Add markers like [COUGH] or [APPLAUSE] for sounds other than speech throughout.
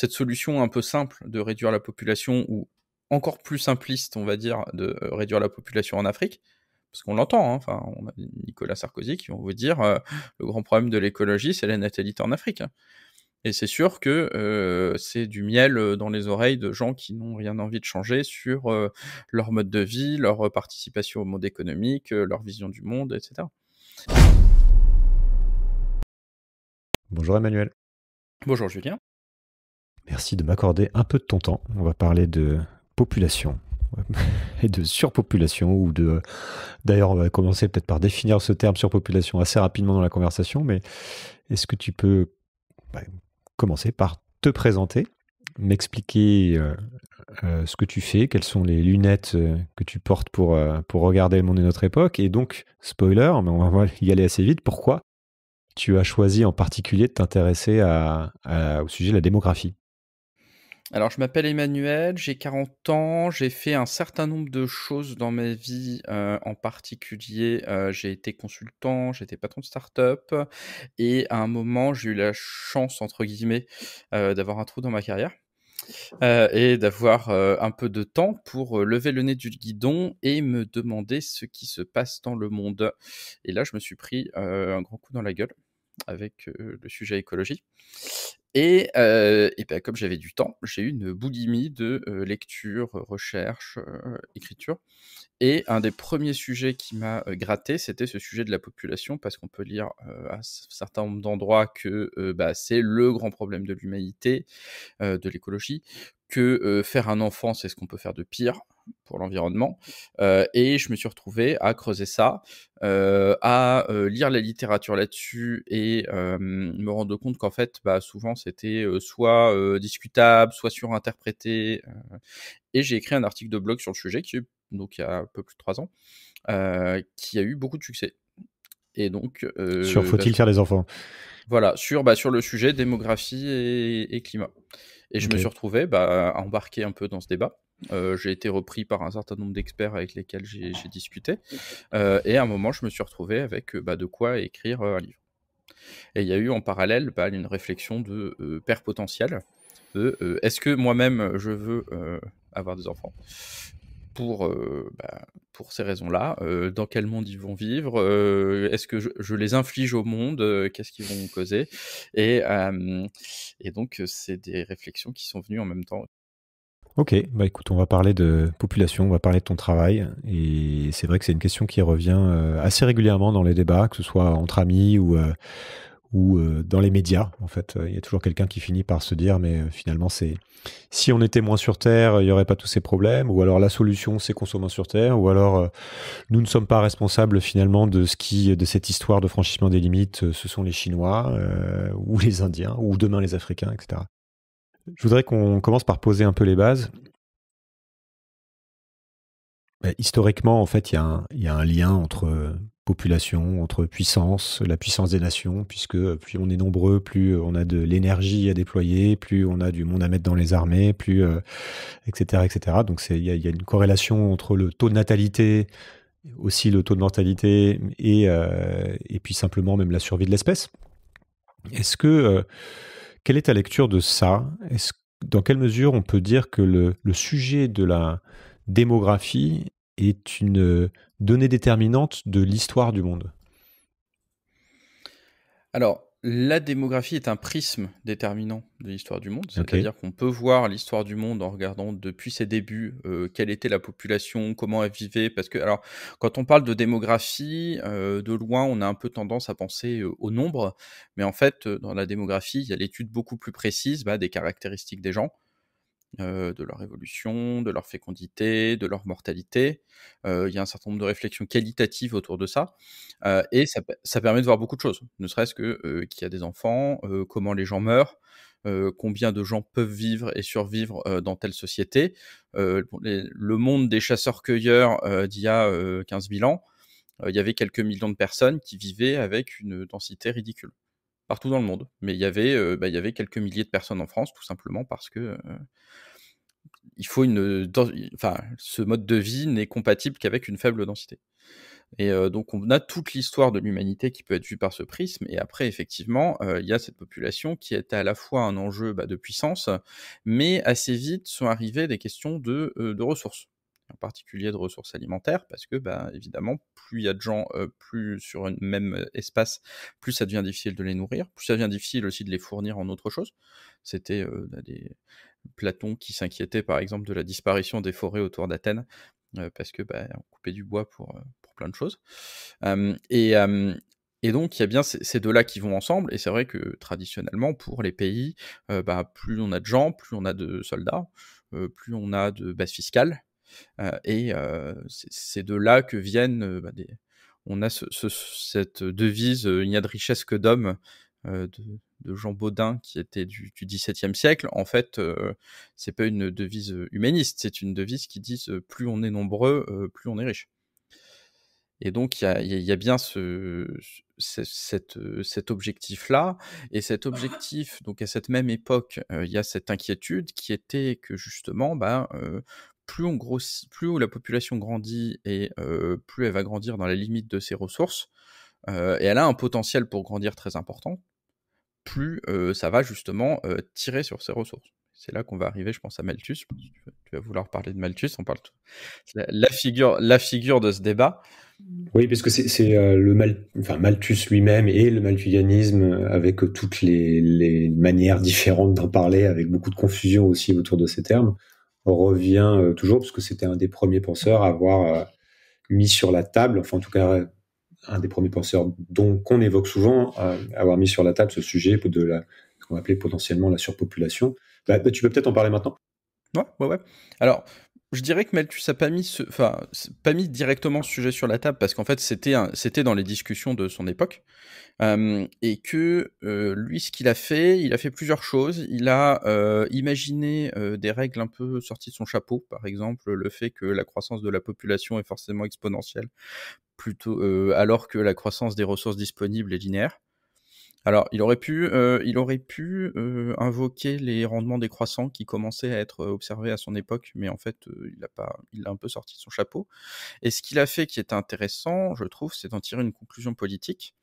cette solution un peu simple de réduire la population ou encore plus simpliste, on va dire, de euh, réduire la population en Afrique, parce qu'on l'entend, hein, enfin, on a Nicolas Sarkozy qui vont vous dire euh, le grand problème de l'écologie, c'est la natalité en Afrique. Et c'est sûr que euh, c'est du miel dans les oreilles de gens qui n'ont rien envie de changer sur leur mode de vie, leur participation au monde économique, leur vision du monde, etc. Bonjour Emmanuel. Bonjour Julien. Merci de m'accorder un peu de ton temps. On va parler de population [LAUGHS] et de surpopulation ou de d'ailleurs on va commencer peut-être par définir ce terme surpopulation assez rapidement dans la conversation mais est-ce que tu peux bah, commencer par te présenter m'expliquer euh, euh, ce que tu fais quelles sont les lunettes euh, que tu portes pour pour regarder le monde et notre époque et donc spoiler mais on va y aller assez vite pourquoi tu as choisi en particulier de t'intéresser au sujet de la démographie alors, je m'appelle Emmanuel, j'ai 40 ans, j'ai fait un certain nombre de choses dans ma vie. Euh, en particulier, euh, j'ai été consultant, j'ai été patron de start-up et à un moment, j'ai eu la chance, entre guillemets, euh, d'avoir un trou dans ma carrière. et d'avoir un peu de temps pour lever le nez du guidon et me demander ce qui se passe dans le monde. Et là, je me suis pris un grand coup dans la gueule avec le sujet écologie. Et, et ben, comme j'avais du temps, j'ai eu une boulimie de lecture, recherche, écriture. Et un des premiers sujets qui m'a gratté, c'était ce sujet de la population, parce qu'on peut lire à un certain nombre d'endroits que bah, c'est le grand problème de l'humanité, de l'écologie, que faire un enfant, c'est ce qu'on peut faire de pire pour l'environnement. Euh, et je me suis retrouvé à creuser ça, euh, à euh, lire la littérature là-dessus et me rendre compte qu'en fait, bah, souvent c'était soit discutable, soit surinterprété. et j'ai écrit un article de blog sur le sujet qui, donc il y a un peu plus de trois ans, qui a eu beaucoup de succès. Et donc, sur faut-il faire les enfants Voilà, sur, bah, sur le sujet démographie et, climat. Et je me suis retrouvé bah, à embarquer un peu dans ce débat. Euh, j'ai été repris par un certain nombre d'experts avec lesquels j'ai ah. discuté. Euh, et à un moment, je me suis retrouvé avec euh, bah, de quoi écrire un livre. Et il y a eu en parallèle bah, une réflexion de père potentiel, est-ce que moi-même je veux avoir des enfants pour, bah, pour ces raisons-là. dans quel monde ils vont vivre Est-ce que je, je, les inflige au monde Qu'est-ce qu'ils vont causer et, et donc, c'est des réflexions qui sont venues en même temps. Ok, bah écoute, on va parler de population, on va parler de ton travail. Et c'est vrai que c'est une question qui revient euh, assez régulièrement dans les débats, que ce soit entre amis ou, euh, ou euh, dans les médias. En fait, il y a toujours quelqu'un qui finit par se dire, mais finalement, c'est si on était moins sur Terre, il n'y aurait pas tous ces problèmes. Ou alors la solution, c'est qu'on soit moins sur Terre. Ou alors nous ne sommes pas responsables finalement de ce qui, de cette histoire de franchissement des limites. Ce sont les Chinois ou les Indiens ou demain les Africains, etc. Je voudrais qu'on commence par poser un peu les bases. Bah, historiquement, en fait, il y, a un lien entre euh, population, entre puissance, la puissance des nations, puisque plus on est nombreux, plus euh, on a de l'énergie à déployer, plus on a du monde à mettre dans les armées, plus etc., euh, etc. Donc il y, a une corrélation entre le taux de natalité, aussi le taux de mortalité et, puis simplement même la survie de l'espèce. Est-ce que quelle est ta lecture de ça Dans quelle mesure on peut dire que le, le sujet de la démographie est une euh, donnée déterminante de l'histoire du monde Alors, la démographie est un prisme déterminant de l'histoire du monde, c'est-à-dire qu'on peut voir l'histoire du monde en regardant depuis ses débuts euh, quelle était la population, comment elle vivait, parce que alors quand on parle de démographie, euh, de loin on a un peu tendance à penser euh, au nombre, mais en fait dans la démographie il y a l'étude beaucoup plus précise bah, des caractéristiques des gens, euh, de leur évolution, de leur fécondité, de leur mortalité. Euh, il y a un certain nombre de réflexions qualitatives autour de ça. Euh, et ça, permet de voir beaucoup de choses, ne serait-ce que qu'il y a des enfants, comment les gens meurent. combien de gens peuvent vivre et survivre dans telle société. le monde des chasseurs-cueilleurs d'il y a 15 000 ans, il y avait quelques millions de personnes qui vivaient avec une densité ridicule partout dans le monde. Mais il y avait, euh, bah, il y avait quelques milliers de personnes en France, tout simplement parce que euh, il faut une, euh, enfin, ce mode de vie n'est compatible qu'avec une faible densité. Et donc on a toute l'histoire de l'humanité qui peut être vue par ce prisme. Et après, effectivement, il y a cette population qui était à la fois un enjeu bah, de puissance, mais assez vite sont arrivées des questions de ressources en particulier de ressources alimentaires, parce que bah, évidemment, plus il y a de gens, euh, plus sur un même euh, espace, plus ça devient difficile de les nourrir, plus ça devient difficile aussi de les fournir en autre chose. C'était euh, bah, des Platon qui s'inquiétait par exemple de la disparition des forêts autour d'Athènes, parce que bah, on coupait du bois pour, pour plein de choses. et, donc, il y a bien ces deux-là qui vont ensemble. Et c'est vrai que traditionnellement, pour les pays, bah, plus on a de gens, plus on a de soldats, plus on a de bases fiscales, euh, et c'est de là que viennent bah, on a cette devise il n'y a de richesse que d'hommes de, Jean Baudin qui était du, XVIIe siècle. En fait, c'est pas une devise humaniste, c'est une devise qui dit plus on est nombreux, plus on est riche. Et donc il y, a, bien ce, cette, cet objectif-là, et cet objectif, donc à cette même époque, il y a cette inquiétude qui était que justement, bah, plus on grossit, plus la population grandit et plus elle va grandir dans la limite de ses ressources, et elle a un potentiel pour grandir très important, plus ça va justement tirer sur ses ressources. C'est là qu'on va arriver, je pense, à Malthus. tu vas vouloir parler de Malthus, on parle de La, figure, la figure de ce débat. Oui, parce que c'est le enfin, Malthus lui-même et le malthusianisme, avec toutes les, les manières différentes d'en parler, avec beaucoup de confusion aussi autour de ces termes revient euh, toujours, parce que c'était un des premiers penseurs à avoir euh, mis sur la table, enfin en tout cas un des premiers penseurs dont on évoque souvent, euh, avoir mis sur la table ce sujet de la, qu'on va appeler potentiellement la surpopulation. Bah, bah, tu peux peut-être en parler maintenant. Ouais, ouais, ouais. Alors, je dirais que Malthus a pas mis, ce... enfin, pas mis directement ce sujet sur la table parce qu'en fait c'était c'était dans les discussions de son époque euh, et que euh, lui ce qu'il a fait, il a fait plusieurs choses. Il a euh, imaginé des règles un peu sorties de son chapeau, par exemple le fait que la croissance de la population est forcément exponentielle plutôt alors que la croissance des ressources disponibles est linéaire. Alors, il aurait pu, euh, il aurait pu euh, invoquer les rendements décroissants qui commençaient à être euh, observés à son époque, mais en fait, il a pas, il a un peu sorti de son chapeau. Et ce qu'il a fait, qui est intéressant, je trouve, c'est d'en tirer une conclusion politique,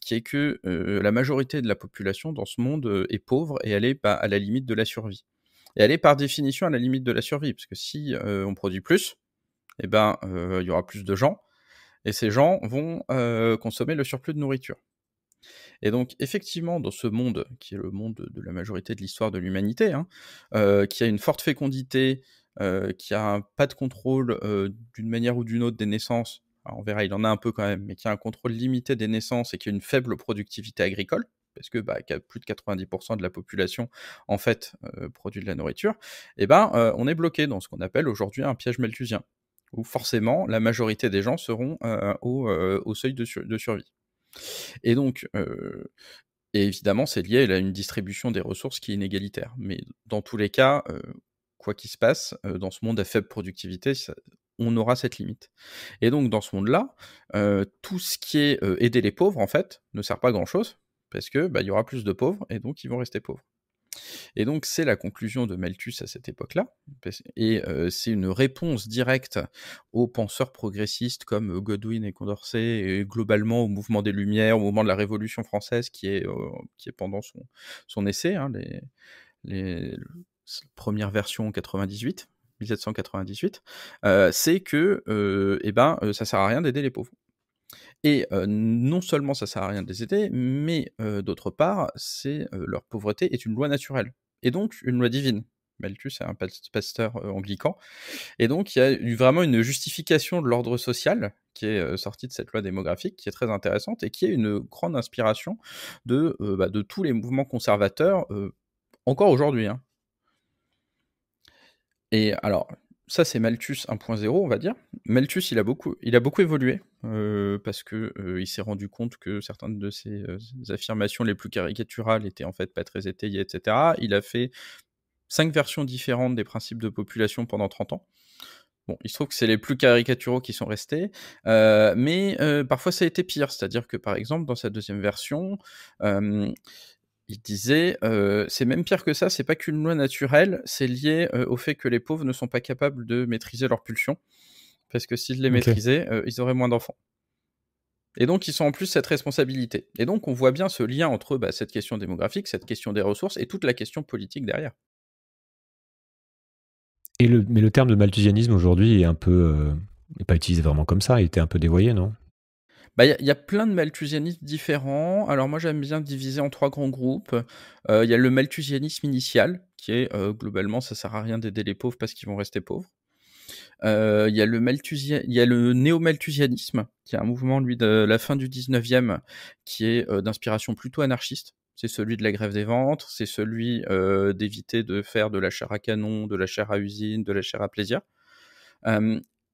qui est que la majorité de la population dans ce monde est pauvre et elle est à la limite de la survie. Et elle est par définition à la limite de la survie, parce que si on produit plus, eh ben, il y aura plus de gens, et ces gens vont consommer le surplus de nourriture. Et donc, effectivement, dans ce monde, qui est le monde de la majorité de l'histoire de l'humanité, hein, euh, qui a une forte fécondité, euh, qui a pas de contrôle euh, d'une manière ou d'une autre des naissances, on verra, il en a un peu quand même, mais qui a un contrôle limité des naissances et qui a une faible productivité agricole, parce que bah, plus de 90% de la population, en fait, produit de la nourriture, eh ben, on est bloqué dans ce qu'on appelle aujourd'hui un piège malthusien où forcément la majorité des gens seront au, seuil de, survie. Et donc, évidemment, c'est lié à une distribution des ressources qui est inégalitaire. Mais dans tous les cas, quoi qu'il se passe, dans ce monde à faible productivité, on aura cette limite. Et donc, dans ce monde-là, tout ce qui est aider les pauvres, en fait, ne sert pas grand-chose, parce que bah, y aura plus de pauvres, et donc ils vont rester pauvres. Et donc, c'est la conclusion de Malthus à cette époque-là. Et euh, c'est une réponse directe aux penseurs progressistes comme Godwin et Condorcet, et globalement au mouvement des Lumières, au moment de la Révolution française, qui est, euh, qui est pendant son, son essai, hein, les, les, première version 1798, euh, c'est que eh ben, ça sert à rien d'aider les pauvres. Et non seulement ça sert à rien de les aider, mais d'autre part, c'est leur pauvreté est une loi naturelle et donc une loi divine. Malthus est un pasteur anglican. Et donc, il y a eu vraiment une justification de l'ordre social qui est sortie de cette loi démographique, qui est très intéressante et qui est une grande inspiration de, bah, de tous les mouvements conservateurs encore aujourd'hui. Hein. Et alors, ça c'est Malthus 1.0, on va dire. Malthus, il a beaucoup, il a beaucoup évolué euh, parce que euh, il s'est rendu compte que certaines de euh, ses affirmations les plus caricaturales étaient en fait pas très étayées, etc. Il a fait cinq versions différentes des principes de population pendant 30 ans. Bon, il se trouve que c'est les plus caricaturaux qui sont restés, mais parfois ça a été pire. C'est-à-dire que par exemple, dans sa deuxième version, il disait c'est même pire que ça, c'est pas qu'une loi naturelle, c'est lié au fait que les pauvres ne sont pas capables de maîtriser leurs pulsions, parce que s'ils les maîtrisaient, ils auraient moins d'enfants. Et donc ils sont en plus cette responsabilité. Et donc on voit bien ce lien entre bah, cette question démographique, cette question des ressources et toute la question politique derrière. Et le, mais le terme de malthusianisme aujourd'hui est un peu. n'est pas utilisé vraiment comme ça, il était un peu dévoyé, non bah, il y, a plein de malthusianismes différents. Alors moi j'aime bien diviser en trois grands groupes. Euh, il y a le malthusianisme initial, qui est euh, globalement ça ne sert à rien d'aider les pauvres parce qu'ils vont rester pauvres. Euh, il y a le, y a le néo-malthusianisme, qui est un mouvement lui de la fin du 19e, qui est d'inspiration plutôt anarchiste. C'est celui de la grève des ventres, c'est celui d'éviter de faire de la chair à canon, de la chair à usine, de la chair à plaisir.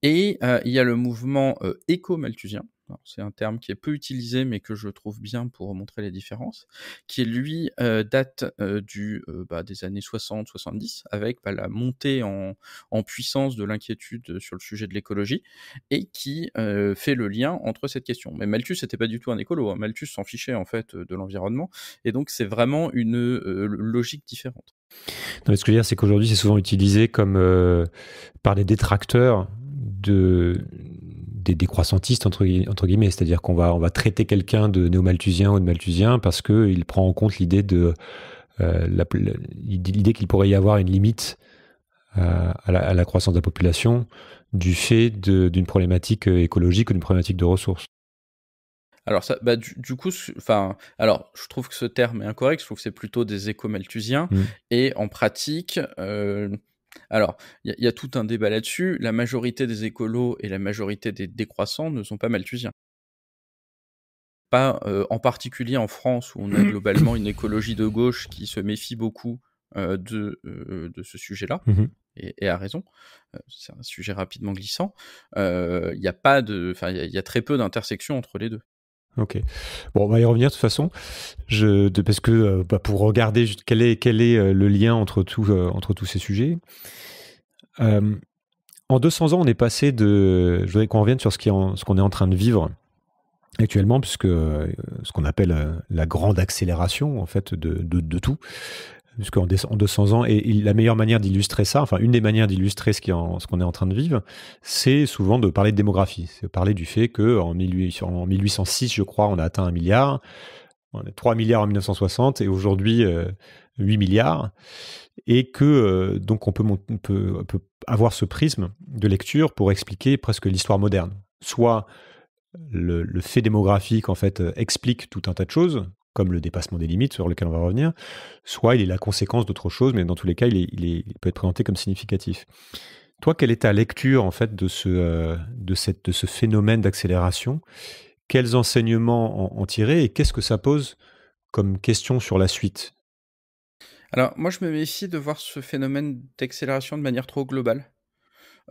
et il y a le mouvement éco-malthusien, c'est un terme qui est peu utilisé mais que je trouve bien pour montrer les différences, qui lui euh, date euh, du, euh, bah, des années 60-70 avec bah, la montée en, puissance de l'inquiétude sur le sujet de l'écologie et qui fait le lien entre cette question. Mais Malthus n'était pas du tout un écolo, hein. Malthus s'en fichait en fait de l'environnement et donc c'est vraiment une logique différente. ce que je veux dire, c'est qu'aujourd'hui, c'est souvent utilisé comme par les détracteurs de, des, décroissantistes, entre, guillemets, c'est-à-dire qu'on va, on va traiter quelqu'un de néo-malthusien ou de malthusien parce qu'il prend en compte l'idée de euh, l'idée qu'il pourrait y avoir une limite euh, à, la, croissance de la population du fait d'une problématique euh, écologique ou d'une problématique de ressources. Alors, ça, bah, du, coup, enfin, alors, je trouve que ce terme est incorrect, je trouve que c'est plutôt des éco-malthusiens, mmh. et en pratique, alors, il y, a tout un débat là-dessus. La majorité des écolos et la majorité des décroissants ne sont pas malthusiens. Pas euh, en particulier en France, où on a [COUGHS] globalement une écologie de gauche qui se méfie beaucoup euh, euh, de, ce sujet-là, mmh et, a raison. C'est un sujet rapidement glissant. Il y a pas de, il y a très peu d'intersections entre les deux. Ok. Bon, on va y revenir de toute façon, je, parce que euh, bah, pour regarder quel est, quel est euh, le lien entre, tout, euh, entre tous ces sujets. en 200 ans, on est passé de. Je voudrais qu'on revienne sur ce qu'on est en train de vivre actuellement, puisque ce qu'on appelle la grande accélération en fait de, de tout, jusqu'en 200 ans. Et la meilleure manière d'illustrer ça, enfin une des manières d'illustrer ce qu'on est en train de vivre, c'est souvent de parler de démographie. C'est parler du fait qu'en 1806, je crois, on a atteint un milliard, on a 3 milliards en 1960 et aujourd'hui 8 euh, milliards. Et que euh, donc on peut, avoir ce prisme de lecture pour expliquer presque l'histoire moderne. Soit le, le, fait démographique en fait euh, explique tout un tas de choses, comme le dépassement des limites sur lequel on va revenir, soit il est la conséquence d'autre chose, mais dans tous les cas, il, peut être présenté comme significatif. Toi, quelle est ta lecture en fait de ce, euh, de ce phénomène d'accélération Quels enseignements en tirer et qu'est-ce que ça pose comme question sur la suite Alors, moi, je me méfie de voir ce phénomène d'accélération de manière trop globale.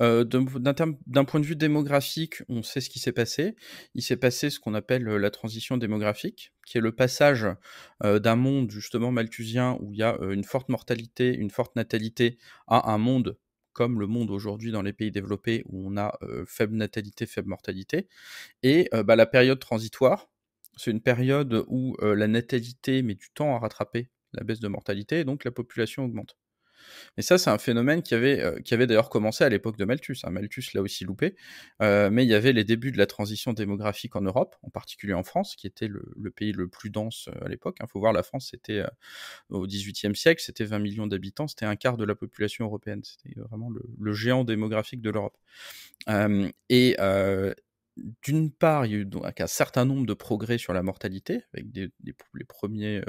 Euh, d'un point de vue démographique, on sait ce qui s'est passé. Il s'est passé ce qu'on appelle euh, la transition démographique, qui est le passage euh, d'un monde justement malthusien où il y a une forte mortalité, une forte natalité, à un monde comme le monde aujourd'hui dans les pays développés où on a faible natalité, faible mortalité. Et bah, la période transitoire, c'est une période où la natalité met du temps à rattraper la baisse de mortalité et donc la population augmente. Mais ça, c'est un phénomène qui avait, euh, qui avait d'ailleurs commencé à l'époque de Malthus. Hein. Malthus l'a aussi loupé, euh, mais il y avait les débuts de la transition démographique en Europe, en particulier en France, qui était le, pays le plus dense euh, à l'époque. Il hein. faut voir, la France, c'était au XVIIIe siècle, c'était 20 millions d'habitants, c'était un quart de la population européenne. C'était vraiment le, le, géant démographique de l'Europe. et d'une part, il y a eu donc un certain nombre de progrès sur la mortalité, avec les premiers,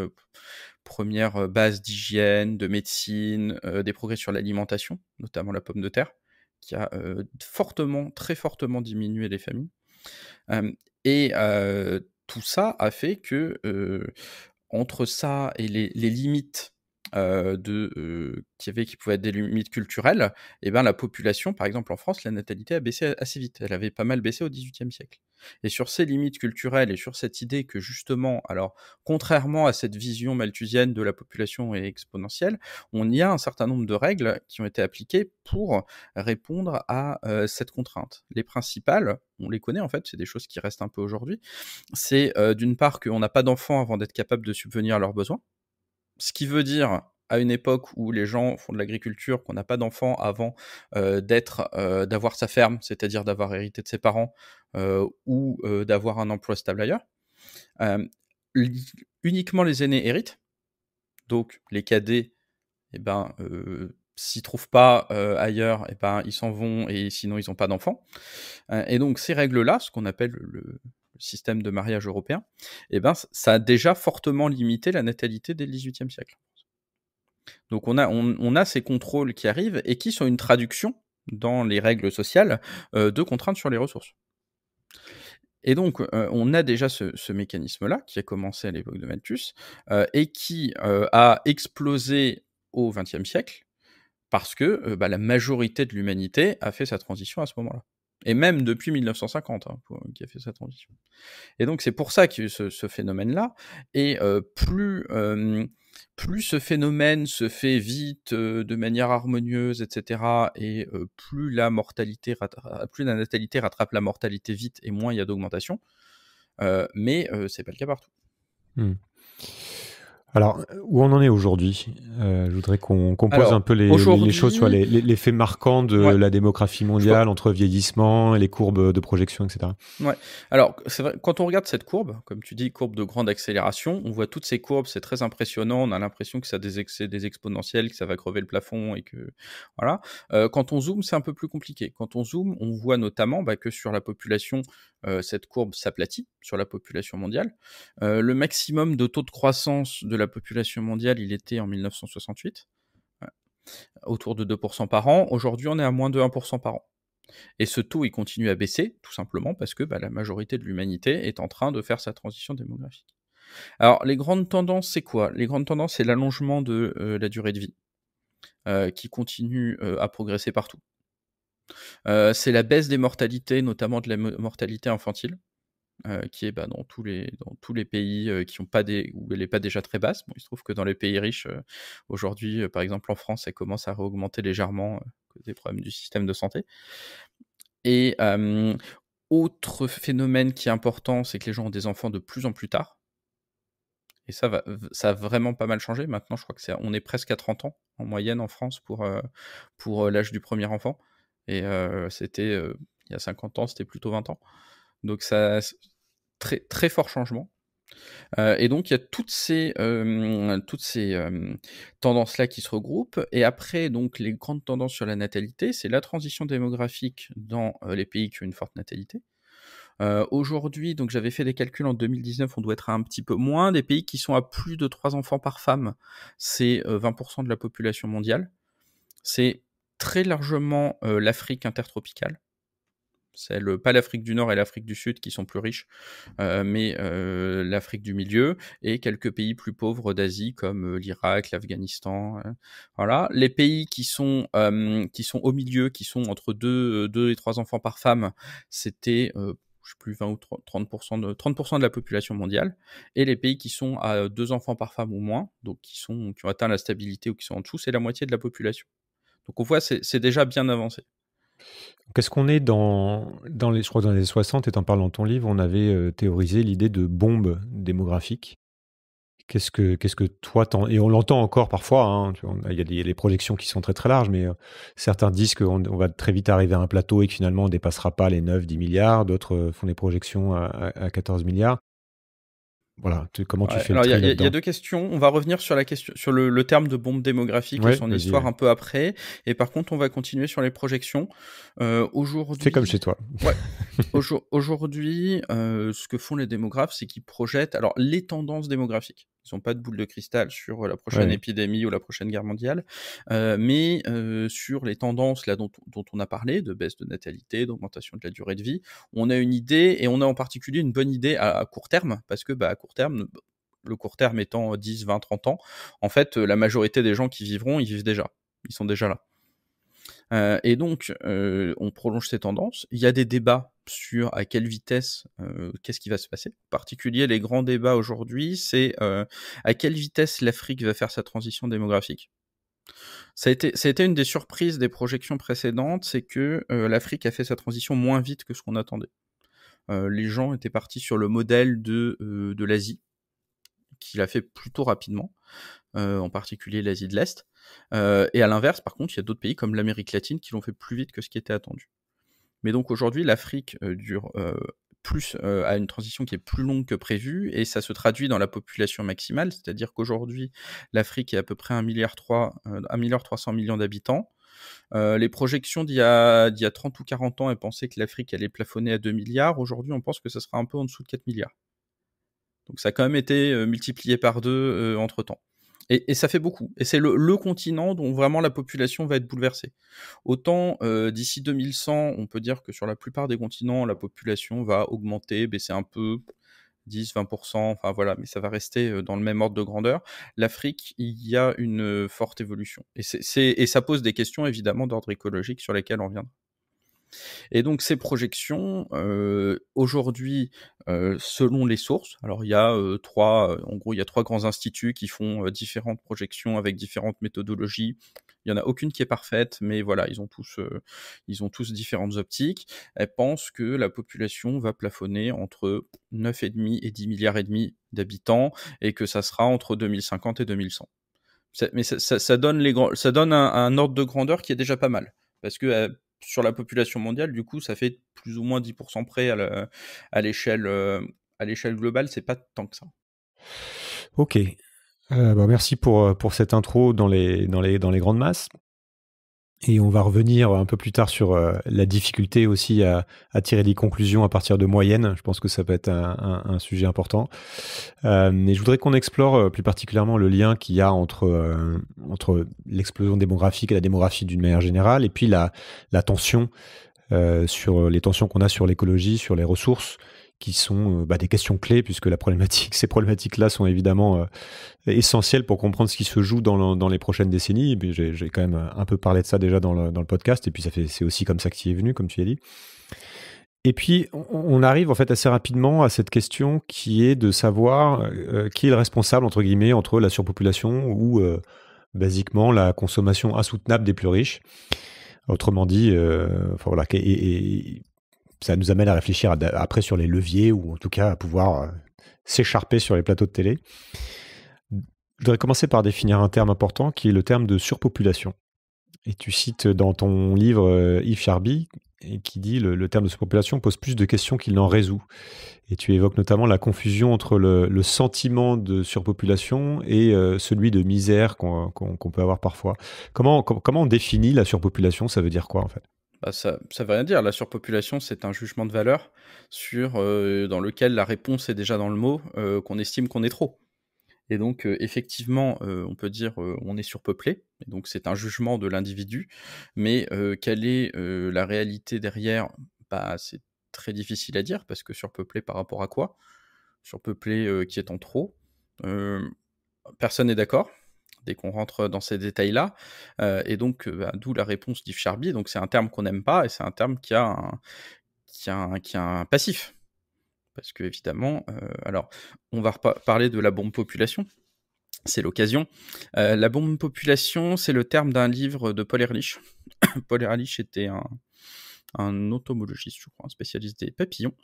premières bases d'hygiène, de médecine, des progrès sur l'alimentation, notamment la pomme de terre, qui a fortement, très fortement diminué les familles. et tout ça a fait que, entre ça et les limites euh, de, euh, qui, avait, être des limites culturelles, et ben, la population, par exemple en France, la natalité a baissé assez vite. Elle avait pas mal baissé au XVIIIe siècle. Et sur ces limites culturelles et sur cette idée que justement, alors contrairement à cette vision malthusienne de la population exponentielle, on y a un certain nombre de règles qui ont été appliquées pour répondre à euh, cette contrainte. Les principales, on les connaît en fait, c'est des choses qui restent un peu aujourd'hui, c'est d'une part qu'on n'a pas d'enfants avant d'être capable de subvenir à leurs besoins, ce qui veut dire à une époque où les gens font de l'agriculture, qu'on n'a pas d'enfants avant d'être, d'avoir sa ferme, c'est-à-dire d'avoir hérité de ses parents ou d'avoir un emploi stable ailleurs. uniquement les aînés héritent, donc les cadets, eh ben, s'ils trouvent pas ailleurs, et eh ben, ils s'en vont et sinon ils n'ont pas d'enfants. et donc ces règles-là, ce qu'on appelle le, le système de mariage européen, eh ben, ça a déjà fortement limité la natalité dès le XVIIIe siècle. Donc on a, on, a ces contrôles qui arrivent et qui sont une traduction dans les règles sociales euh, de contraintes sur les ressources. Et donc, euh, on a déjà ce, mécanisme-là qui a commencé à l'époque de Malthus euh, et qui a explosé au XXe siècle parce que bah, la majorité de l'humanité a fait sa transition à ce moment-là. Et même depuis 1950, hein, qui a fait sa transition. Et donc c'est pour ça qu'il y a ce, phénomène-là. Et euh, plus, euh, plus ce phénomène se fait vite, euh, de manière harmonieuse, etc., et plus, la mortalité plus la natalité rattrape la mortalité vite, et moins il y a d'augmentation. mais c'est pas le cas partout. Mmh. Alors, où on en est aujourd'hui euh, Je voudrais qu'on compose un peu les, choses sur les, les, marquants de la démographie mondiale entre vieillissement et les courbes de projection, etc. Ouais. Alors, quand on regarde cette courbe, comme tu dis, courbe de grande accélération, on voit toutes ces courbes, c'est très impressionnant. On a l'impression que ça des exponentiels, que ça va crever le plafond et que voilà. Euh, quand on zoome, c'est un peu plus compliqué. Quand on zoome, on voit notamment bah, que sur la population, euh, cette courbe s'aplatit sur la population mondiale. le maximum de taux de croissance de la la population mondiale, il était en 1968, autour de 2% par an. Aujourd'hui, on est à moins de 1% par an. Et ce taux, il continue à baisser, tout simplement parce que bah, la majorité de l'humanité est en train de faire sa transition démographique. Alors, les grandes tendances, c'est quoi Les grandes tendances, c'est l'allongement de euh, la durée de vie, euh, qui continue euh, à progresser partout. c'est la baisse des mortalités, notamment de la mortalité infantile. Euh, qui est bah, dans, tous les, dans tous les pays euh, qui pas des, où elle n'est pas déjà très basse. Bon, il se trouve que dans les pays riches, euh, aujourd'hui, par exemple en France, elle commence à augmenter légèrement des problèmes du système de santé. Et autre phénomène qui est important, c'est que les gens ont des enfants de plus en plus tard. Et ça, va, ça a vraiment pas mal changé. Maintenant, je crois que c'est, on est presque à 30 ans en moyenne en France pour, pour l'âge du premier enfant. Et c'était, il y a 50 ans, c'était plutôt 20 ans. Donc ça, très, très fort changement. Euh, et donc il y a toutes ces, euh, toutes ces euh, tendances-là qui se regroupent. Et après, donc les grandes tendances sur la natalité, c'est la transition démographique dans les pays qui ont une forte natalité. Aujourd'hui, donc j'avais fait des calculs en 2019, on doit être à un petit peu moins. Des pays qui sont à plus de 3 enfants par femme, c'est 20% de la population mondiale. C'est très largement l'Afrique intertropicale c'est le, pas l'Afrique du Nord et l'Afrique du Sud qui sont plus riches, euh, mais euh, l'Afrique du Milieu et quelques pays plus pauvres d'Asie comme euh, l'Irak, l'Afghanistan. Hein. voilà, les pays qui sont qui sont au milieu, qui sont entre deux, deux et trois enfants par femme, c'était je sais plus 20 ou 30% de 30% de la population mondiale et les pays qui sont à deux enfants par femme ou moins, donc qui sont qui ont atteint la stabilité ou qui sont en dessous, c'est la moitié de la population. Donc on voit c'est, c'est déjà bien avancé. Qu'est-ce qu'on est dans, dans les, je crois 60, et en parlant de ton livre, on avait euh, théorisé l'idée de bombe démographique. Qu'est-ce que, qu'est-ce que toi, et on l'entend encore parfois, hein, il y a les projections qui sont très très larges, mais euh, certains disent qu'on va très vite arriver à un plateau et que finalement on ne dépassera pas les 9-10 milliards, d'autres euh, font des projections à, à 14 milliards. Voilà, comment tu fais Alors, il y, a deux questions. On va revenir sur la question, sur le, terme de bombe démographique et son histoire un peu après. Et par contre, on va continuer sur les projections. Euh, aujourd'hui, c'est comme chez toi. Ouais. [LAUGHS] aujourd'hui, euh, ce que font les démographes, c'est qu'ils projettent alors les tendances démographiques. Ils n'ont pas de boule de cristal sur la prochaine épidémie ou la prochaine guerre mondiale, mais sur les tendances là dont, on a parlé, de baisse de natalité, d'augmentation de la durée de vie, on a une idée et on a en particulier une bonne idée à, court terme, parce que bah, à court terme, le court terme étant 10, 20, 30 ans, en fait, la majorité des gens qui vivront, ils vivent déjà. Ils sont déjà là. Euh, et donc, euh, on prolonge ces tendances. Il y a des débats sur à quelle vitesse, euh, qu'est-ce qui va se passer. En particulier, les grands débats aujourd'hui, c'est à quelle vitesse l'Afrique va faire sa transition démographique. Ça a, été, une des surprises des projections précédentes, c'est que l'Afrique a fait sa transition moins vite que ce qu'on attendait. les gens étaient partis sur le modèle de, de l'Asie, qu'il a fait plutôt rapidement. Euh, en particulier l'Asie de l'Est. Euh, et à l'inverse, par contre, il y a d'autres pays comme l'Amérique latine qui l'ont fait plus vite que ce qui était attendu. Mais donc aujourd'hui, l'Afrique euh, dure plus une transition qui est plus longue que prévue et ça se traduit dans la population maximale, c'est-à-dire qu'aujourd'hui l'Afrique est à peu près 1,3 milliard millions d'habitants. les projections d'il y, a 30 ou 40 ans, elles pensaient que l'Afrique allait plafonner à 2 milliards. Aujourd'hui, on pense que ça sera un peu en dessous de 4 milliards. Donc ça a quand même été multiplié par deux entre temps. Et, ça fait beaucoup. Et c'est le, continent dont vraiment la population va être bouleversée. Autant euh, d'ici 2100, on peut dire que sur la plupart des continents, la population va augmenter, baisser un peu, 10, 20%, enfin voilà, mais ça va rester euh, dans le même ordre de grandeur. L'Afrique, il y a une euh, forte évolution. Et, ça pose des questions évidemment d'ordre écologique sur lesquelles on reviendra. Et donc ces projections, euh, aujourd'hui, euh, selon les sources, alors il y a euh, trois, en gros, il y a trois grands instituts qui font différentes projections avec différentes méthodologies. Il n'y en a aucune qui est parfaite, mais voilà, ils ont tous, ils ont tous différentes optiques. Elles pensent que la population va plafonner entre 9,5 et 10 milliards et demi d'habitants et que ça sera entre 2050 et 2100. mais ça, donne les grands, ça donne un, ordre de grandeur qui est déjà pas mal parce que sur la population mondiale, du coup, ça fait plus ou moins 10% près à l'échelle euh, à l'échelle globale, c'est pas tant que ça. Ok. Euh, bah, merci pour, euh, pour cette intro dans les grandes masses. Et on va revenir un peu plus tard sur euh, la difficulté aussi à, tirer des conclusions à partir de moyennes. Je pense que ça peut être un, sujet important. Euh, mais je voudrais qu'on explore euh, plus particulièrement le lien qu'il y a entre, entre l'explosion démographique et la démographie d'une manière générale, et puis la, la tension sur les tensions qu'on a sur l'écologie, sur les ressources, qui sont euh, bah, des questions clés, puisque la problématique, [LAUGHS] ces problématiques-là sont évidemment euh, essentielles pour comprendre ce qui se joue dans, dans les prochaines décennies. J'ai quand même un peu parlé de ça déjà dans le, dans le podcast, et puis c'est aussi comme ça que tu es venu, comme tu as dit. Et puis, on arrive en fait assez rapidement à cette question qui est de savoir euh, qui est le responsable, entre guillemets, entre la surpopulation ou, basiquement, la consommation insoutenable des plus riches. Autrement dit, enfin, voilà, et, et, ça nous amène à réfléchir après sur les leviers ou en tout cas à pouvoir euh, s'écharper sur les plateaux de télé. Je voudrais commencer par définir un terme important qui est le terme de surpopulation. Et tu cites dans ton livre euh, Yves Charby qui dit le, le terme de surpopulation pose plus de questions qu'il n'en résout. Et tu évoques notamment la confusion entre le, sentiment de surpopulation et euh, celui de misère qu'on peut avoir parfois. comment on définit la surpopulation Ça veut dire quoi en fait ah, ça ne veut rien dire. La surpopulation, c'est un jugement de valeur sur, euh, dans lequel la réponse est déjà dans le mot euh, qu'on estime qu'on est trop. Et donc, euh, effectivement, on peut dire on est surpeuplé, et donc c'est un jugement de l'individu, mais quelle est la réalité derrière bah, C'est très difficile à dire, parce que surpeuplé par rapport à quoi Surpeuplé qui est en trop Personne n'est d'accord, dès qu'on rentre dans ces détails-là. Euh, et donc, euh, bah, d'où la réponse d'Yves Charby. Donc, c'est un terme qu'on n'aime pas et c'est un terme qui a un, passif. Parce que, évidemment, euh, alors, on va parler de la bombe population. C'est l'occasion. la bombe population, c'est le terme d'un livre de Paul Ehrlich. [COUGHS] Paul Ehrlich était un, un entomologiste, je crois, un spécialiste des papillons,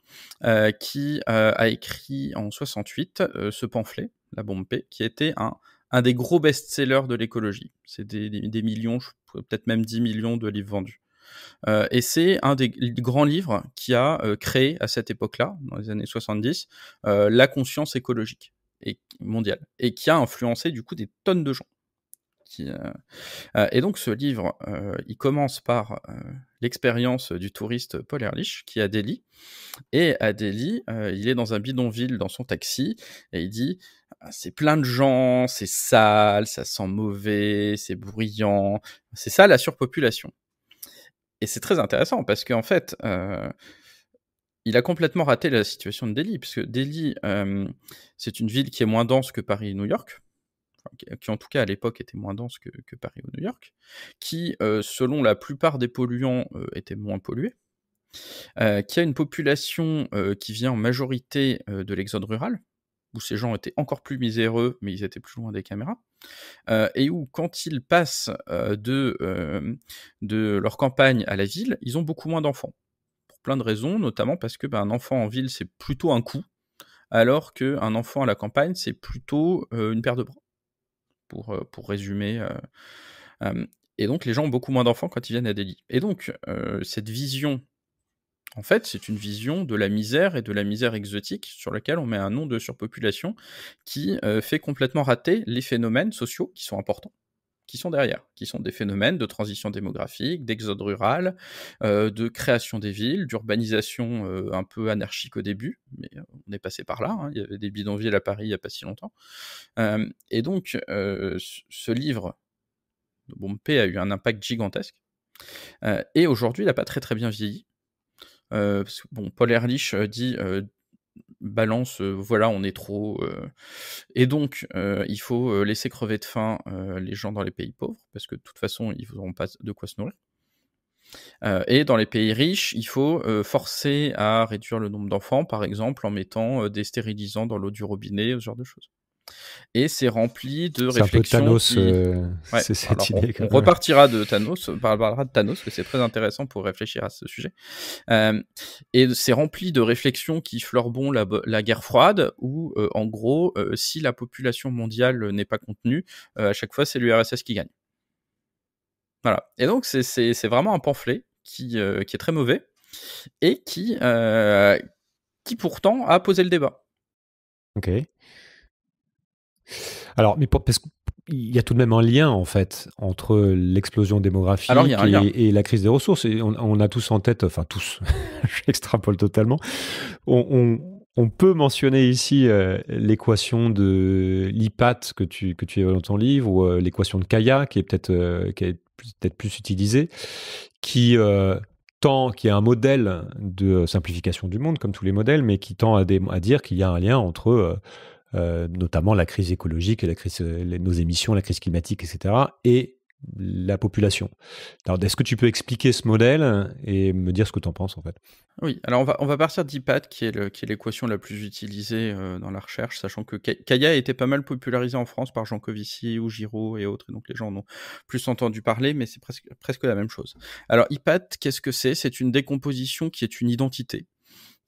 qui a écrit en 68 ce pamphlet, La bombe P, qui était un un des gros best-sellers de l'écologie. C'est des, millions, peut-être même 10 millions de livres vendus. Euh, et c'est un des grands livres qui a euh, créé à cette époque-là, dans les années 70, euh, la conscience écologique et mondiale, et qui a influencé du coup des tonnes de gens. et donc ce livre, il commence par l'expérience du touriste Paul Ehrlich qui est à Delhi. Et à Delhi, euh, il est dans un bidonville dans son taxi et il dit ah, c'est plein de gens, c'est sale, ça sent mauvais, c'est bruyant. C'est ça la surpopulation. Et c'est très intéressant parce qu'en fait, euh, il a complètement raté la situation de Delhi, puisque Delhi, euh, c'est une ville qui est moins dense que Paris et New York qui en tout cas à l'époque était moins dense que, Paris ou New York, qui, euh, selon la plupart des polluants, euh, était moins pollué, euh, qui a une population qui vient en majorité de l'exode rural, où ces gens étaient encore plus miséreux, mais ils étaient plus loin des caméras, et où quand ils passent de, leur campagne à la ville, ils ont beaucoup moins d'enfants. Pour plein de raisons, notamment parce que ben, enfant en ville, c'est plutôt un coup, alors qu'un enfant à la campagne, c'est plutôt une paire de bras. Euh, pour, résumer. Euh, euh, et donc, les gens ont beaucoup moins d'enfants quand ils viennent à Delhi. Et donc, cette vision, en fait, c'est une vision de la misère et de la misère exotique sur laquelle on met un nom de surpopulation qui fait complètement rater les phénomènes sociaux qui sont importants qui sont derrière, qui sont des phénomènes de transition démographique, d'exode rural, euh, de création des villes, d'urbanisation euh, un peu anarchique au début, mais euh, on est passé par là, hein, il y avait des bidonvilles à Paris il n'y a pas si longtemps. et donc, ce livre de Bompé a eu un impact gigantesque, et aujourd'hui, il n'a pas très très bien vieilli. bon, Paul Ehrlich dit balance, voilà, on est trop. Et donc, il faut laisser crever de faim les gens dans les pays pauvres, parce que de toute façon, ils n'auront pas de quoi se nourrir. et dans les pays riches, il faut forcer à réduire le nombre d'enfants, par exemple, en mettant des stérilisants dans l'eau du robinet, ce genre de choses. Et c'est rempli de réflexions. Un euh, cette idée. On, repartira de Thanos, parlera de Thanos, que c'est très intéressant pour réfléchir à ce sujet. Euh, et c'est rempli de réflexions qui fleurbont la, guerre froide, où euh, en gros, si la population mondiale n'est pas contenue, à chaque fois c'est l'URSS qui gagne. Voilà. Et donc c'est vraiment un pamphlet qui, qui, est très mauvais et qui, qui pourtant a posé le débat. Ok. Alors, mais parce qu'il y a tout de même un lien, en fait, entre l'explosion démographique et, la crise des ressources. Et on, a tous en tête, enfin tous, [LAUGHS] j'extrapole totalement, on, peut mentionner ici euh, l'équation de l'IPAT que tu, que tu évoques dans ton livre, ou euh, l'équation de Kaya, qui est peut-être euh, peut plus utilisée, qui tend, qui est un modèle de simplification du monde, comme tous les modèles, mais qui tend à dire qu'il y a un lien entre euh, notamment la crise écologique la crise, nos émissions, la crise climatique, etc. Et la population. Alors, est-ce que tu peux expliquer ce modèle et me dire ce que tu en penses en fait Oui, alors on va, partir d'IPAT, qui est l'équation la plus utilisée euh, dans la recherche, sachant que Kaya a été pas mal popularisée en France par Jean Covici ou Giraud et autres, et donc les gens en ont plus entendu parler, mais c'est presque, la même chose. Alors, IPAT, qu'est-ce que c'est C'est une décomposition qui est une identité.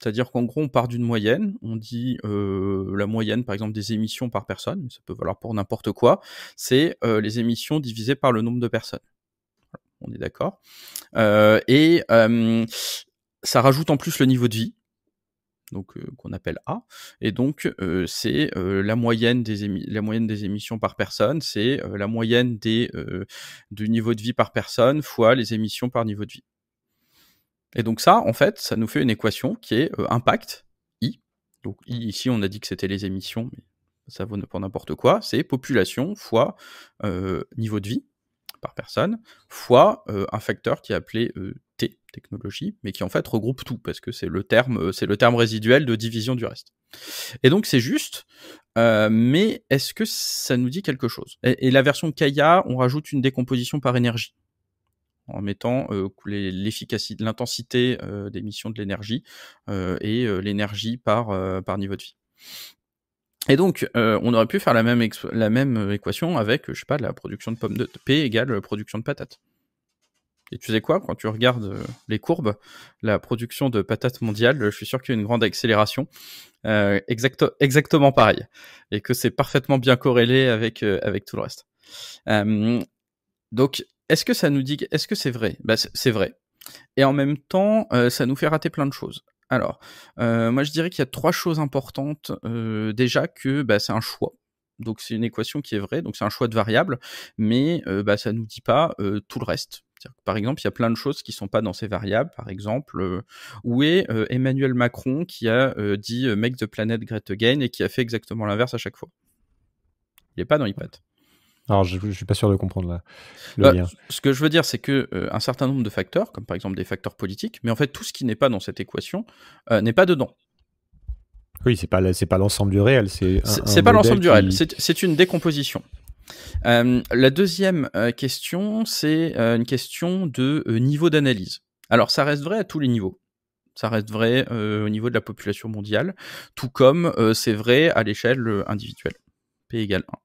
C'est-à-dire qu'en gros, on part d'une moyenne, on dit euh, la moyenne, par exemple, des émissions par personne, mais ça peut valoir pour n'importe quoi, c'est euh, les émissions divisées par le nombre de personnes. On est d'accord. Euh, et ça rajoute en plus le niveau de vie, donc qu'on appelle A. Et donc c'est la moyenne des la moyenne des émissions par personne, c'est la moyenne des du niveau de vie par personne fois les émissions par niveau de vie. Et donc ça, en fait, ça nous fait une équation qui est euh, impact I. Donc I, ici, on a dit que c'était les émissions, mais ça vaut pas n'importe quoi. C'est population fois euh, niveau de vie par personne, fois euh, un facteur qui est appelé T, technologie, mais qui en fait regroupe tout, parce que c'est le terme, c'est le terme résiduel de division du reste. Et donc c'est juste, mais est-ce que ça nous dit quelque chose et, et la version Kaya, on rajoute une décomposition par énergie en mettant l'efficacité, l'intensité euh, d'émission de l'énergie et l'énergie par, par niveau de vie. Et donc, on aurait pu faire la même, la même équation avec, je sais pas, la production de pommes de P égale production de patates. Et tu sais quoi, quand tu regardes les courbes, la production de patates mondiale, je suis sûr qu'il y a une grande accélération, exactement pareil, et que c'est parfaitement bien corrélé avec, avec tout le reste. donc, est-ce que ça nous dit, est-ce que c'est vrai bah, C'est vrai. Et en même temps, euh, ça nous fait rater plein de choses. Alors, euh, moi je dirais qu'il y a trois choses importantes. Euh, déjà que bah, c'est un choix. Donc c'est une équation qui est vraie, donc c'est un choix de variable, mais bah, ça ne nous dit pas tout le reste. Par exemple, il y a plein de choses qui ne sont pas dans ces variables. Par exemple, où est Emmanuel Macron qui a dit Make the planet great again et qui a fait exactement l'inverse à chaque fois Il n'est pas dans l'ipad alors, je, ne suis pas sûr de comprendre là, le bah, lien. Ce que je veux dire, c'est qu'un euh, certain nombre de facteurs, comme par exemple des facteurs politiques, mais en fait tout ce qui n'est pas dans cette équation euh, n'est pas dedans. Oui, c'est pas pas l'ensemble du réel, c'est. n'est pas l'ensemble du réel, c'est une décomposition. Euh, la deuxième question, c'est une question de niveau d'analyse. Alors, ça reste vrai à tous les niveaux. Ça reste vrai au niveau de la population mondiale, tout comme c'est vrai à l'échelle individuelle. P égale 1.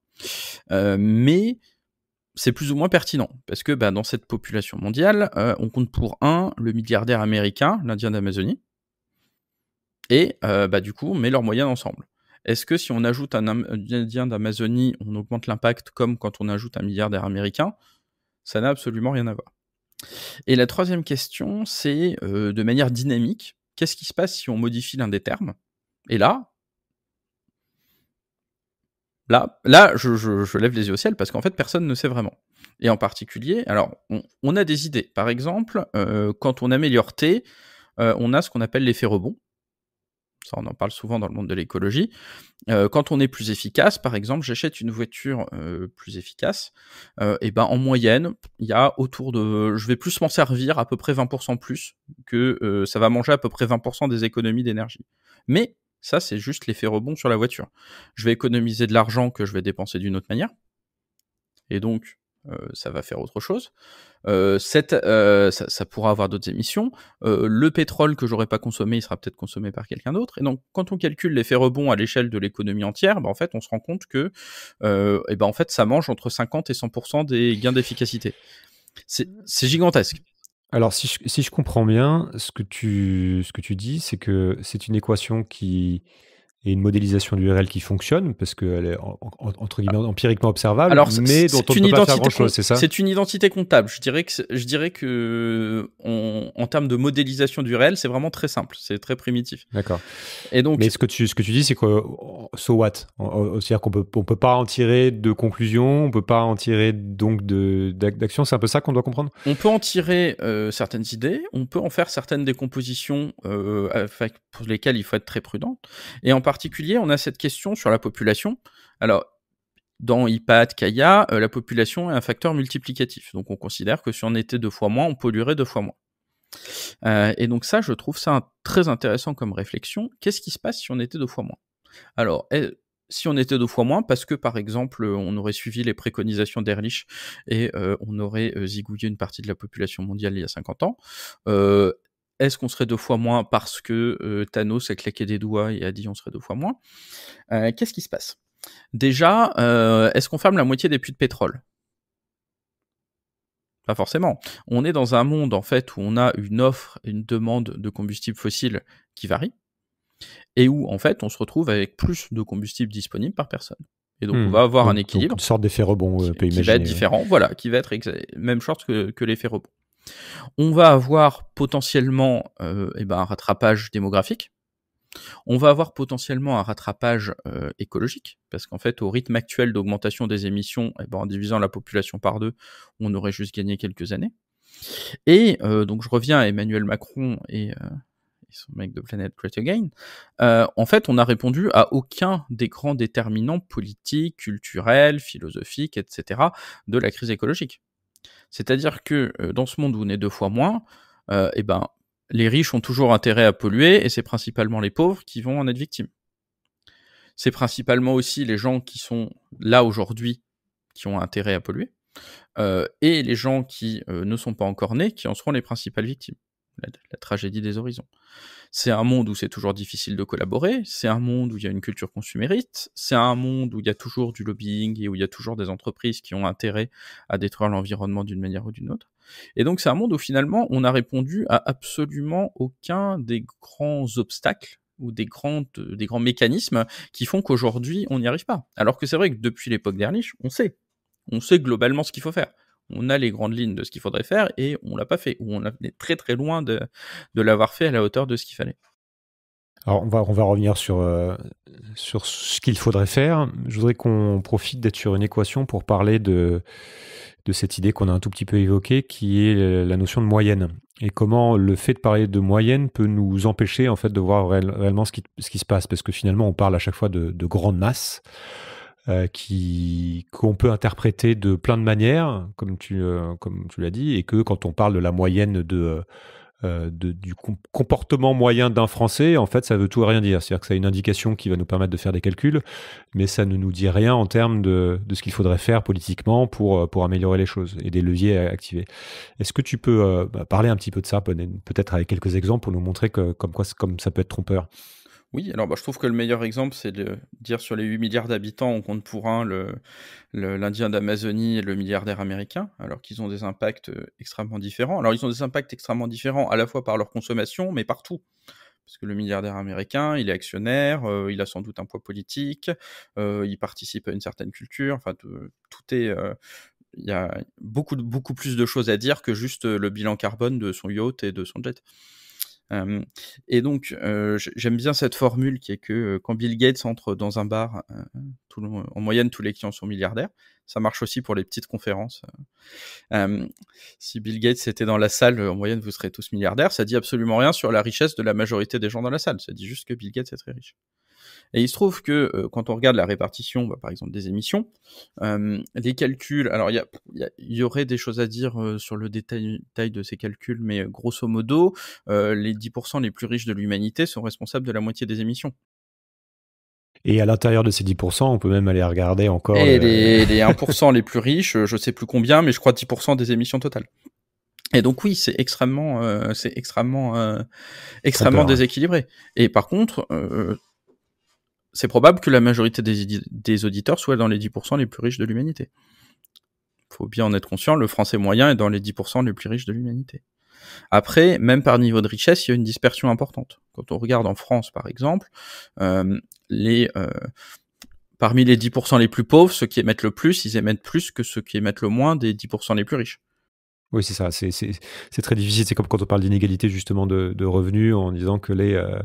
Euh, mais c'est plus ou moins pertinent parce que bah, dans cette population mondiale, euh, on compte pour un le milliardaire américain, l'Indien d'Amazonie, et euh, bah, du coup, on met leurs moyens ensemble. Est-ce que si on ajoute un Indien d'Amazonie, on augmente l'impact comme quand on ajoute un milliardaire américain Ça n'a absolument rien à voir. Et la troisième question, c'est de manière dynamique, qu'est-ce qui se passe si on modifie l'un des termes Et là, là, là je, je, je, lève les yeux au ciel parce qu'en fait, personne ne sait vraiment. Et en particulier, alors, on, a des idées. Par exemple, euh, quand on améliore T, euh, on a ce qu'on appelle l'effet rebond. Ça, on en parle souvent dans le monde de l'écologie. Euh, quand on est plus efficace, par exemple, j'achète une voiture plus efficace, et ben en moyenne, il y a autour de, je vais plus m'en servir à peu près 20% plus que ça va manger à peu près 20% des économies d'énergie. Mais ça, c'est juste l'effet rebond sur la voiture. Je vais économiser de l'argent que je vais dépenser d'une autre manière. Et donc, euh, ça va faire autre chose. Euh, euh, ça, pourra avoir d'autres émissions. le pétrole que j'aurais pas consommé, il sera peut-être consommé par quelqu'un d'autre. Et donc, quand on calcule l'effet rebond à l'échelle de l'économie entière, bah, en fait, on se rend compte que, ben, en fait, ça mange entre 50 et 100% des gains d'efficacité. C'est gigantesque. Alors, si je, si je comprends bien, ce que tu, ce que tu dis, c'est que c'est une équation qui, et une modélisation du réel qui fonctionne parce qu'elle est entre guillemets empiriquement observable, mais dont on ne peut pas faire grand chose, c'est ça C'est une identité comptable. Je dirais que je dirais que en termes de modélisation du réel, c'est vraiment très simple, c'est très primitif. D'accord. Et donc, mais ce que tu ce que tu dis, c'est que so what C'est-à-dire qu'on peut on peut pas en tirer de conclusion, on peut pas en tirer donc de d'action. C'est un peu ça qu'on doit comprendre. On peut en tirer euh, certaines idées, on peut en faire certaines décompositions euh, pour lesquelles il faut être très prudent, et en particulier, on a cette question sur la population. Alors, dans IPAD, CAIA, euh, la population est un facteur multiplicatif. Donc, on considère que si on était deux fois moins, on polluerait deux fois moins. Euh, et donc, ça, je trouve ça un, très intéressant comme réflexion. Qu'est-ce qui se passe si on était deux fois moins Alors, eh, si on était deux fois moins, parce que par exemple, on aurait suivi les préconisations d'Ehrlich et euh, on aurait zigouillé une partie de la population mondiale il y a 50 ans, euh, est-ce qu'on serait deux fois moins parce que euh, Thanos a claqué des doigts et a dit on serait deux fois moins euh, Qu'est-ce qui se passe Déjà, euh, est-ce qu'on ferme la moitié des puits de pétrole Pas forcément. On est dans un monde en fait où on a une offre et une demande de combustible fossiles qui varient et où en fait on se retrouve avec plus de combustibles disponibles par personne. Et donc, mmh. on va avoir un équilibre. une sorte d'effet rebond, qui, va être hein. différent, voilà, qui va être même short que, que l'effet rebond. On va avoir potentiellement euh, eh ben, un rattrapage démographique. On va avoir potentiellement un rattrapage euh, écologique, parce qu'en fait, au rythme actuel d'augmentation des émissions, eh ben, en divisant la population par deux, on aurait juste gagné quelques années. Et euh, donc je reviens à Emmanuel Macron et, son mec de Planète Great Again. en fait, on a répondu à aucun des grands déterminants politiques, culturels, philosophiques, etc. de la crise écologique. C'est-à-dire que euh, dans ce monde où on est deux fois moins, euh, eh ben, les riches ont toujours intérêt à polluer et c'est principalement les pauvres qui vont en être victimes. C'est principalement aussi les gens qui sont là aujourd'hui qui ont intérêt à polluer euh, et les gens qui ne sont pas encore nés qui en seront les principales victimes. la tragédie des horizons. C'est un monde où c'est toujours difficile de collaborer, c'est un monde où il y a une culture consumériste, c'est un monde où il y a toujours du lobbying et où il y a toujours des entreprises qui ont intérêt à détruire l'environnement d'une manière ou d'une autre. Et donc c'est un monde où finalement on a répondu à absolument aucun des grands obstacles ou des, des grands mécanismes qui font qu'aujourd'hui on n'y arrive pas. Alors que c'est vrai que depuis l'époque d'Erlich, on sait. On sait globalement ce qu'il faut faire on a les grandes lignes de ce qu'il faudrait faire et on l'a pas fait, ou on est très très loin de, l'avoir fait à la hauteur de ce qu'il fallait. Alors on va, on va revenir sur, euh, sur ce qu'il faudrait faire. Je voudrais qu'on profite d'être sur une équation pour parler de, de cette idée qu'on a un tout petit peu évoquée, qui est la notion de moyenne. Et comment le fait de parler de moyenne peut nous empêcher en fait de voir réellement ce qui, se passe, parce que finalement on parle à chaque fois de, de masses. masse. Euh, qu'on peut interpréter de plein de manières, euh, comme tu, l'as dit, et que quand on parle de la moyenne de, euh, du comportement moyen d'un Français, en fait, ça veut tout et rien dire. C'est-à-dire que c'est une indication qui va nous permettre de faire des calculs, mais ça ne nous dit rien en termes de, ce qu'il faudrait faire politiquement pour, améliorer les choses et des leviers à activer. Est-ce que tu peux bah, parler un petit peu de ça, peut-être avec quelques exemples pour nous montrer comme ça peut être trompeur oui, alors bah, je trouve que le meilleur exemple, c'est de dire sur les 8 milliards d'habitants, on compte pour un l'Indien le, d'Amazonie et le milliardaire américain, alors qu'ils ont des impacts euh, extrêmement différents. Alors ils ont des impacts extrêmement différents, à la fois par leur consommation, mais partout parce que le milliardaire américain, il est actionnaire, euh, il a sans doute un poids politique, euh, il participe à une certaine culture, enfin tout est... il y a beaucoup, beaucoup plus de choses à dire que juste le bilan carbone de son yacht et de son jet et donc, j'aime bien cette formule qui est que quand Bill Gates entre dans un bar, en moyenne, tous les clients sont milliardaires. Ça marche aussi pour les petites conférences. si Bill Gates était dans la salle, en moyenne, vous serez tous milliardaires. Ça dit absolument rien sur la richesse de la majorité des gens dans la salle. Ça dit juste que Bill Gates est très riche. Et il se trouve que euh, quand on regarde la répartition, bah, par exemple, des émissions, des euh, calculs, alors il y, y, y, aurait des choses à dire euh, sur le détail, de ces calculs, mais grosso modo, les 10% les plus riches de l'humanité sont responsables de la moitié des émissions. Et à l'intérieur de ces 10%, on peut même aller regarder encore. Et les, 1% les plus riches, je sais plus combien, mais je crois 10% des émissions totales. Et donc oui, c'est extrêmement, c'est extrêmement, extrêmement déséquilibré. Et par contre, c'est probable que la majorité des, auditeurs soient dans les 10% les plus riches de l'humanité. Faut bien en être conscient, le français moyen est dans les 10% les plus riches de l'humanité. Après, même par niveau de richesse, il y a une dispersion importante. Quand on regarde en France, par exemple, euh, les, euh, parmi les 10% les plus pauvres, ceux qui émettent le plus, ils émettent plus que ceux qui émettent le moins des 10% les plus riches. Oui, c'est ça. C'est très difficile. C'est comme quand on parle d'inégalité justement de, revenus en disant que les, euh,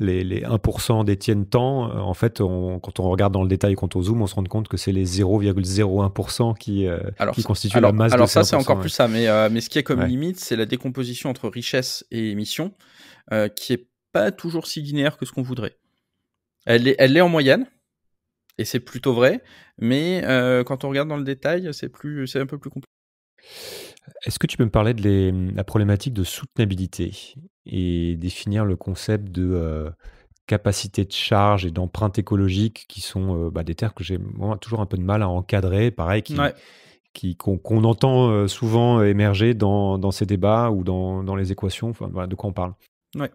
les, 1% détiennent tant. Euh, en fait, quand on regarde dans le détail, quand on zoome, on se rend compte que c'est les 0,01% qui, euh, qui constituent la masse. Alors ça, c'est encore plus ça. Mais, mais ce qui est comme limite, c'est la décomposition entre richesse et émission qui n'est pas toujours si linéaire que ce qu'on voudrait. Elle est, elle est en moyenne, et c'est plutôt vrai, mais quand on regarde dans le détail, c'est un peu plus compliqué. Est-ce que tu peux me parler de mmh, la problématique de soutenabilité et définir le concept de capacité de charge et d'empreinte écologique qui sont bah, des terres que j'ai toujours un peu de mal à encadrer, pareil, qui, qu'on, entend souvent émerger dans, ces débats ou dans, les équations, de quoi on parle. Ouais.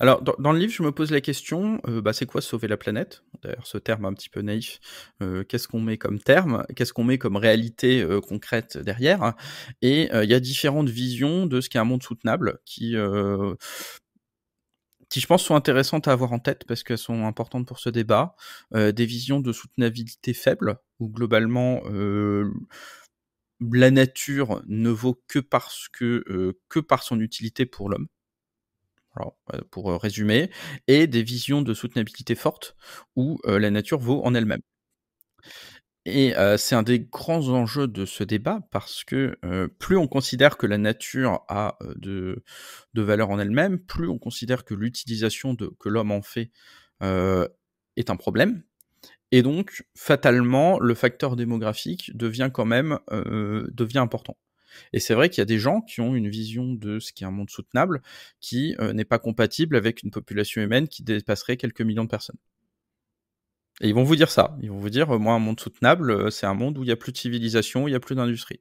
Alors, dans, le livre, je me pose la question, euh, bah, c'est quoi sauver la planète D'ailleurs, ce terme un petit peu naïf, euh, qu'est-ce qu'on met comme terme Qu'est-ce qu'on met comme réalité euh, concrète derrière Et il y a différentes visions de ce qu'est un monde soutenable qui, qui, je pense, sont intéressantes à avoir en tête parce qu'elles sont importantes pour ce débat. des visions de soutenabilité faible, où globalement la nature ne vaut que parce que que par son utilité pour l'homme euh, pour euh, résumer, et des visions de soutenabilité forte, où euh, la nature vaut en elle-même. Et c'est un des grands enjeux de ce débat parce que plus on considère que la nature a de, valeur en elle-même, plus on considère que l'utilisation que l'homme en fait est un problème. Et donc, fatalement, le facteur démographique devient quand même devient important. Et c'est vrai qu'il y a des gens qui ont une vision de ce qu'est un monde soutenable qui euh, n'est pas compatible avec une population humaine qui dépasserait quelques millions de personnes. Et ils vont vous dire ça. Ils vont vous dire, euh, moi, un monde soutenable, euh, c'est un monde où il n'y a plus de civilisation, où il n'y a plus d'industrie.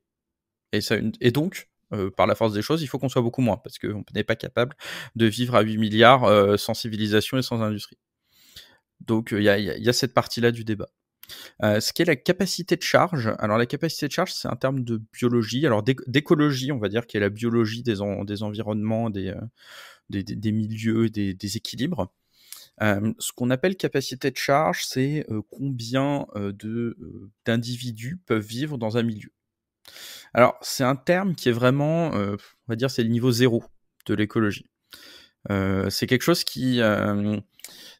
Et, et donc, par la force des choses, il faut qu'on soit beaucoup moins, parce qu'on n'est pas capable de vivre à 8 milliards sans civilisation et sans industrie. Donc il y, a cette partie-là du débat. Euh, ce qui est la capacité de charge. Alors la capacité de charge, c'est un terme de biologie, alors d'écologie, on va dire, qui est la biologie des, environnements, euh, des, des, des, milieux, des, équilibres. Euh, ce qu'on appelle capacité de charge, c'est combien d'individus peuvent vivre dans un milieu. Alors c'est un terme qui est vraiment, on va dire, c'est le niveau zéro de l'écologie. c'est quelque chose qui,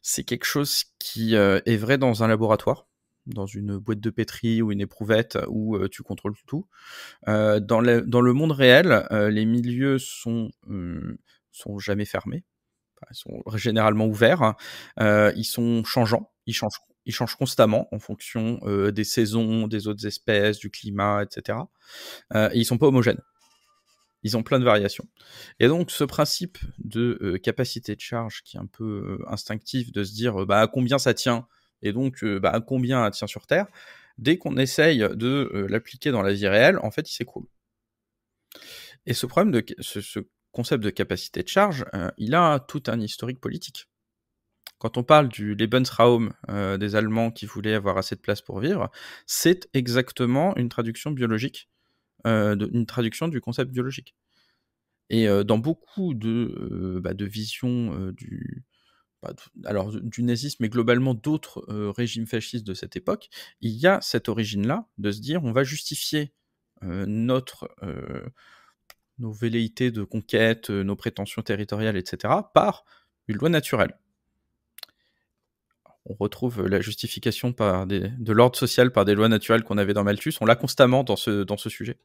c'est quelque chose qui est vrai dans un laboratoire dans une boîte de pétri ou une éprouvette où tu contrôles tout. dans, le, dans, le, monde réel, les milieux sont, sont jamais fermés. ils sont généralement ouverts. ils sont changeants. Ils changent, ils changent constamment en fonction des saisons, des autres espèces, du climat, etc. Ils ils sont pas homogènes. Ils ont plein de variations. Et donc, ce principe de capacité de charge qui est un peu instinctif, de se dire bah, à combien ça tient et donc euh, bah, combien tient sur Terre, dès qu'on essaye de euh, l'appliquer dans la vie réelle, en fait, il s'écroule. Et ce problème ce, concept de capacité de charge, euh, il a tout un historique politique quand on parle du Lebensraum des Allemands qui voulaient avoir assez de place pour vivre, c'est exactement une traduction biologique, une traduction du concept biologique. Et dans beaucoup de bah, visions du, alors du nazisme, mais globalement d'autres régimes fascistes de cette époque, il y a cette origine-là de se dire on va justifier notre, nos velléités de conquête, nos prétentions territoriales, etc., par une loi naturelle. On retrouve la justification par des, de l'ordre social par des lois naturelles qu'on avait dans Malthus, on l'a constamment ce, dans ce sujet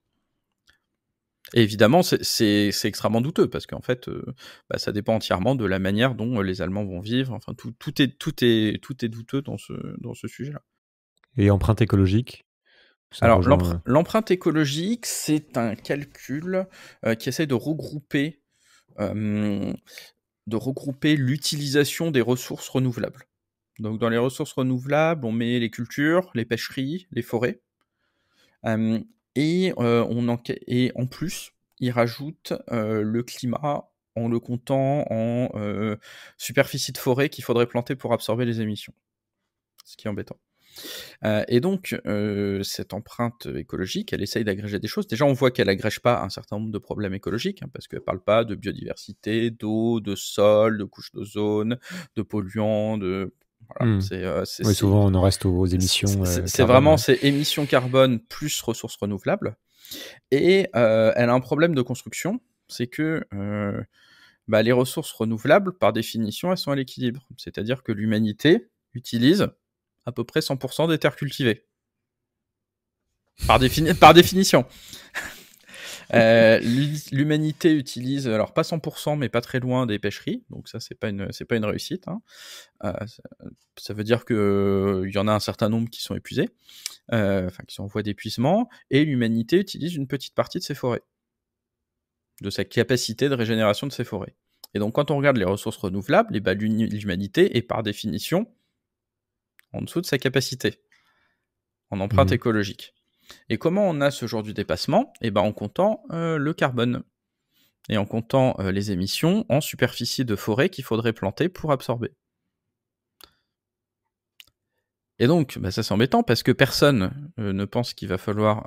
évidemment, c'est extrêmement douteux parce qu'en fait, euh, bah, ça dépend entièrement de la manière dont euh, les Allemands vont vivre. Enfin, tout, tout est, tout, est, tout est douteux dans ce, dans ce sujet-là. Et empreinte écologique Alors, euh, l'empreinte écologique, c'est un calcul qui essaie de regrouper, de regrouper l'utilisation des ressources renouvelables. Donc, dans les ressources renouvelables, on met les cultures, les pêcheries, les forêts. Et, on en... et en plus, il rajoute le climat en le comptant en superficie de forêt qu'il faudrait planter pour absorber les émissions. Ce qui est embêtant. et donc, cette empreinte écologique, elle essaye d'agréger des choses. Déjà, on voit qu'elle n'agrège pas un certain nombre de problèmes écologiques, hein, parce qu'elle parle pas de biodiversité, d'eau, de sol, de couches d'ozone, de polluants, de Hmm. Euh, oui, souvent, on en reste aux, émissions. C'est, euh, vraiment ces émissions carbone plus ressources renouvelables. Et euh, elle a un problème de construction, c'est que bah, les ressources renouvelables, par définition, elles sont à l'équilibre. C'est-à-dire que l'humanité utilise à peu près 100% des terres cultivées. par définition. [LAUGHS] Euh, L'humanité utilise, alors pas 100%, mais pas très loin des pêcheries. Donc ça, c'est pas une, c'est pas une réussite. Hein. Euh, ça, veut dire que euh, il y en a un certain nombre qui sont épuisés, euh, enfin qui sont en voie d'épuisement, et l'humanité utilise une petite partie de ses forêts, de sa capacité de régénération de ses forêts. Et donc quand on regarde les ressources renouvelables, les eh ben, l'humanité est par définition en dessous de sa capacité en empreinte mmh écologique. Et comment on a ce jour du dépassement Eh ben en comptant euh, le carbone et en comptant euh, les émissions en superficie de forêt qu'il faudrait planter pour absorber. Et donc, bah, ça c'est embêtant parce que personne euh, ne pense qu'il va, falloir,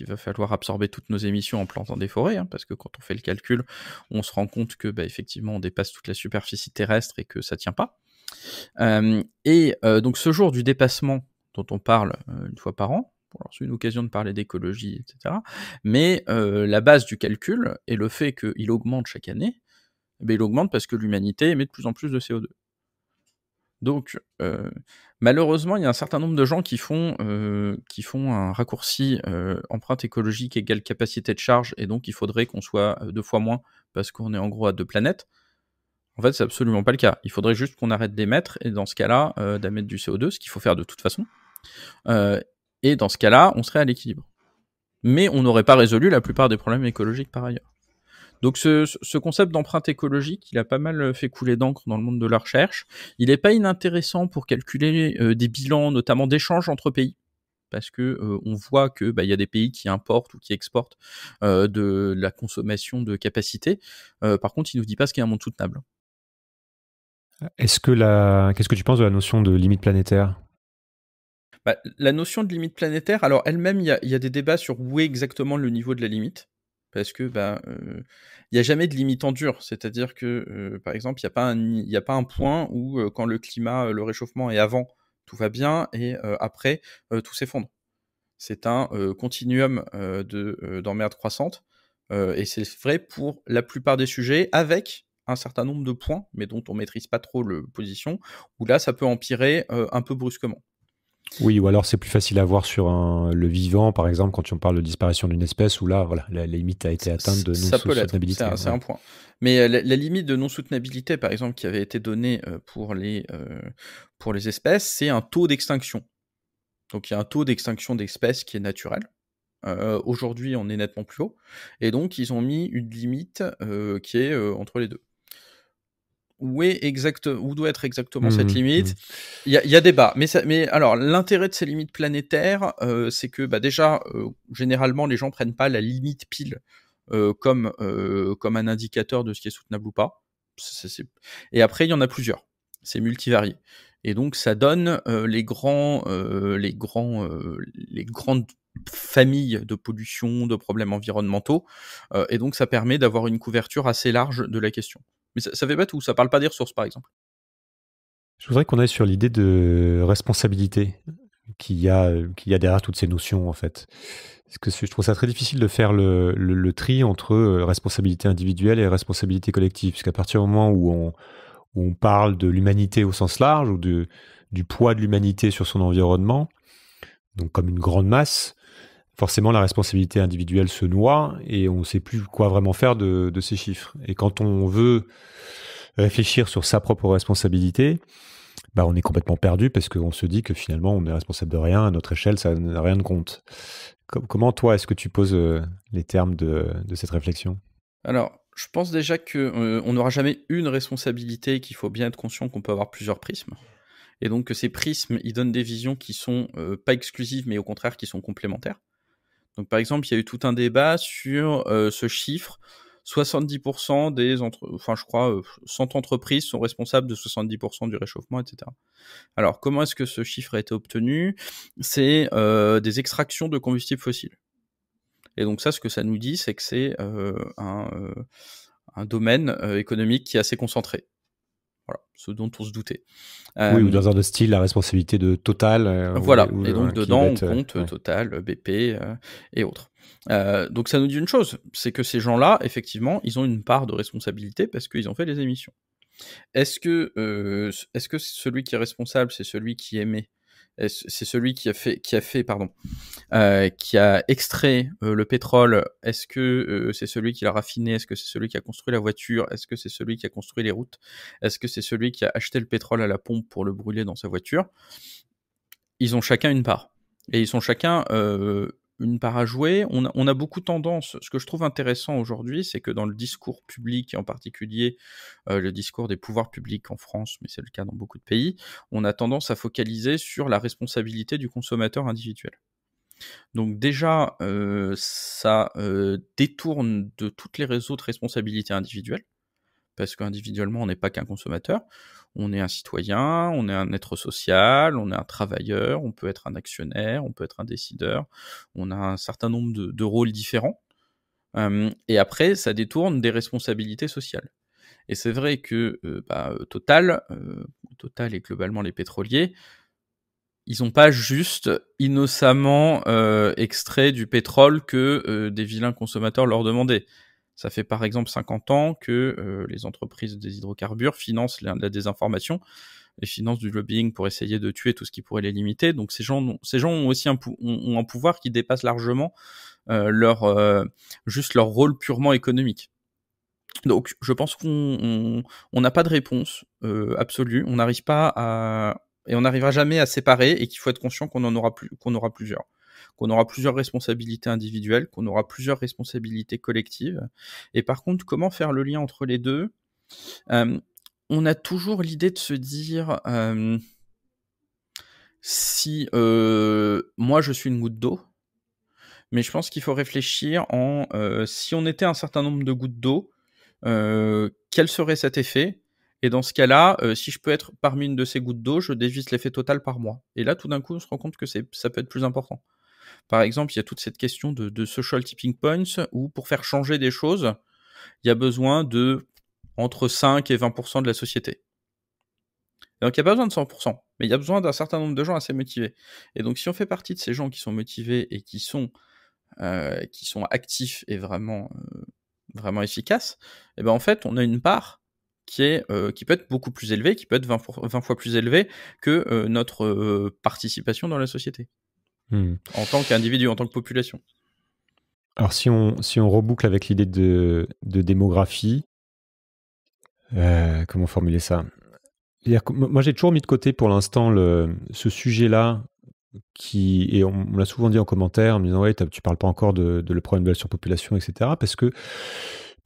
va falloir absorber toutes nos émissions en plantant des forêts, hein, parce que quand on fait le calcul, on se rend compte que bah, effectivement on dépasse toute la superficie terrestre et que ça ne tient pas. et donc ce jour du dépassement dont on parle une fois par an, alors c'est une occasion de parler d'écologie, etc. Mais euh, la base du calcul est le fait qu'il augmente chaque année, eh il augmente parce que l'humanité émet de plus en plus de CO2. Donc, euh, malheureusement, il y a un certain nombre de gens qui font, euh, qui font un raccourci empreinte écologique égale capacité de charge, et donc il faudrait qu'on soit deux fois moins parce qu'on est en gros à deux planètes. En fait, c'est absolument pas le cas. Il faudrait juste qu'on arrête d'émettre, et dans ce cas-là, d'émettre du CO2, ce qu'il faut faire de toute façon. Et dans ce cas-là, on serait à l'équilibre. Mais on n'aurait pas résolu la plupart des problèmes écologiques par ailleurs. Donc ce, concept d'empreinte écologique, il a pas mal euh, fait couler d'encre dans le monde de la recherche. Il n'est pas inintéressant pour calculer euh, des bilans, notamment d'échanges entre pays parce que euh, on voit que bah, il y a des pays qui importent ou qui exportent de la consommation de capacité. par contre, il nous dit pas ce qu'est un monde soutenable. Est-ce que la... qu'est-ce que tu penses de la notion de limite planétaire bah, la notion de limite planétaire, alors elle-même, il y, a, des débats sur où est exactement le niveau de la limite. Parce que bah, euh, a jamais de limite en dur. C'est-à-dire que, euh, par exemple, il n'y a, pas un point où, euh, quand le climat, le réchauffement est avant, tout va bien, et après, tout s'effondre. C'est un continuum de d'emmerde croissante. et c'est vrai pour la plupart des sujets, avec un certain nombre de points, mais dont on ne maîtrise pas trop le position, où là, ça peut empirer un peu brusquement. Oui, ou alors c'est plus facile à voir sur le vivant, par exemple, quand on parle de disparition d'une espèce, où là, la, limite a été atteinte de non-soutenabilité. C'est un, point. Mais euh, la, limite de non-soutenabilité, par exemple, qui avait été donnée euh, pour, les, euh, pour les espèces, c'est un taux d'extinction. Donc il y a un taux d'extinction d'espèces qui est naturel. Aujourd'hui, on est nettement plus haut. Et donc, ils ont mis une limite qui est entre les deux où, est exact, où doit être exactement cette mmh, mmh. limite Il y, y, a débat. Mais, mais alors, l'intérêt de ces limites planétaires, euh, c'est que bah, déjà, euh, généralement, les gens prennent pas la limite pile euh, comme, comme un indicateur de ce qui est soutenable ou pas. Et après, il y en a plusieurs. C'est multivarié. Et donc, ça donne les, grands, les, grands, les grandes familles de pollution, de problèmes environnementaux, et donc ça permet d'avoir une couverture assez large de la question. Mais ça, ça fait pas ou ça parle pas des ressources, par exemple. Je voudrais qu'on aille sur l'idée de responsabilité qu'il y, a, a derrière toutes ces notions, en fait. Parce que je trouve ça très difficile de faire le, le, tri entre euh, responsabilité individuelle et responsabilité collective, puisqu'à partir du moment où on, on parle de l'humanité au sens large, ou du poids de l'humanité sur son environnement, donc comme une grande masse, forcément la responsabilité individuelle se noie et on ne sait plus quoi vraiment faire de, ces chiffres. Et quand on veut réfléchir sur sa propre responsabilité, bah on est complètement perdu parce qu'on se dit que finalement on est responsable de rien, à notre échelle ça n'a rien de compte. Comment toi est-ce que tu poses euh, les termes de, cette réflexion Alors je pense déjà qu'on euh, n'aura jamais une responsabilité qu'il faut bien être conscient qu'on peut avoir plusieurs prismes et donc ces prismes, ils donnent des visions qui sont euh, pas exclusives, mais au contraire qui sont complémentaires. Donc, par exemple, il y a eu tout un débat sur euh, ce chiffre. 70% des entre... enfin je crois 100 euh, entreprises sont responsables de 70% du réchauffement, etc. Alors comment est-ce que ce chiffre a été obtenu C'est euh, des extractions de combustibles fossiles. Et donc ça, ce que ça nous dit, c'est que c'est un, un, domaine économique qui est assez concentré. Voilà, ce dont on se doutait. oui, ou euh, dans un de style, la responsabilité de Total. Euh, voilà, et donc dedans, on euh, compte Total, BP et autres. donc ça nous dit une chose, c'est que ces gens-là, effectivement, ils ont une part de responsabilité parce qu'ils ont fait les émissions. Est-ce que, est-ce que celui qui est responsable, c'est celui qui émet c'est celui qui a fait, qui a fait, pardon, euh, qui a extrait euh, le pétrole. Est-ce que euh, c'est celui qui l'a raffiné Est-ce que c'est celui qui a construit la voiture Est-ce que c'est celui qui a construit les routes Est-ce que c'est celui qui a acheté le pétrole à la pompe pour le brûler dans sa voiture Ils ont chacun une part. Et ils sont chacun une part à jouer. On a, beaucoup tendance, ce que je trouve intéressant aujourd'hui, c'est que dans le discours public, et en particulier euh, le discours des pouvoirs publics en France, mais c'est le cas dans beaucoup de pays, on a tendance à focaliser sur la responsabilité du consommateur individuel. Donc déjà, euh, ça euh, détourne de toutes les réseaux de responsabilité individuelles parce qu'individuellement, on n'est pas qu'un consommateur, on est un citoyen, on est un être social, on est un travailleur, on peut être un actionnaire, on peut être un décideur, on a un certain nombre de, rôles différents. et après, ça détourne des responsabilités sociales. Et c'est vrai que bah, Total, Total et globalement les pétroliers, ils n'ont pas juste innocemment extrait du pétrole que des vilains consommateurs leur demandaient. Ça fait par exemple 50 ans que euh, les entreprises des hydrocarbures financent la, désinformation et financent du lobbying pour essayer de tuer tout ce qui pourrait les limiter. Donc ces gens, ont, ces gens ont aussi un, ont un pouvoir qui dépasse largement euh, leur, euh, juste leur rôle purement économique. Donc je pense qu'on n'a pas de réponse absolue, on n'arrive pas à... Et on n'arrivera jamais à séparer et qu'il faut être conscient qu'on en aura, plus, qu'on aura plusieurs qu'on aura plusieurs responsabilités individuelles, qu'on aura plusieurs responsabilités collectives. Et par contre, comment faire le lien entre les deux euh, On a toujours l'idée de se dire, euh, si euh, moi je suis une goutte d'eau, mais je pense qu'il faut réfléchir en si on était un certain nombre de gouttes d'eau, quel serait cet effet et dans ce cas-là, si je peux être parmi une de ces gouttes d'eau, je dévisse l'effet total par mois. Et là, tout d'un coup, on se rend compte que ça peut être plus important. Par exemple, il y a toute cette question de, social tipping points où pour faire changer des choses, il y a besoin de entre 5 et 20% de la société. donc il n'y a pas besoin de 100%, mais il y a besoin d'un certain nombre de gens assez motivés. Et donc si on fait partie de ces gens qui sont motivés et qui sont, euh, qui sont actifs et vraiment, euh, vraiment efficaces, eh ben, en fait on a une part qui, est, euh, qui peut être beaucoup plus élevée, qui peut être 20, 20 fois plus élevée que notre participation dans la société. Hmm. en tant qu'individu, en tant que population. Alors si on, si on reboucle avec l'idée de, de, démographie, euh, comment formuler ça Moi j'ai toujours mis de côté pour l'instant ce sujet-là qui, et on, l'a souvent dit en commentaire en me disant ouais, tu parles pas encore de, de le problème de la surpopulation, etc. Parce que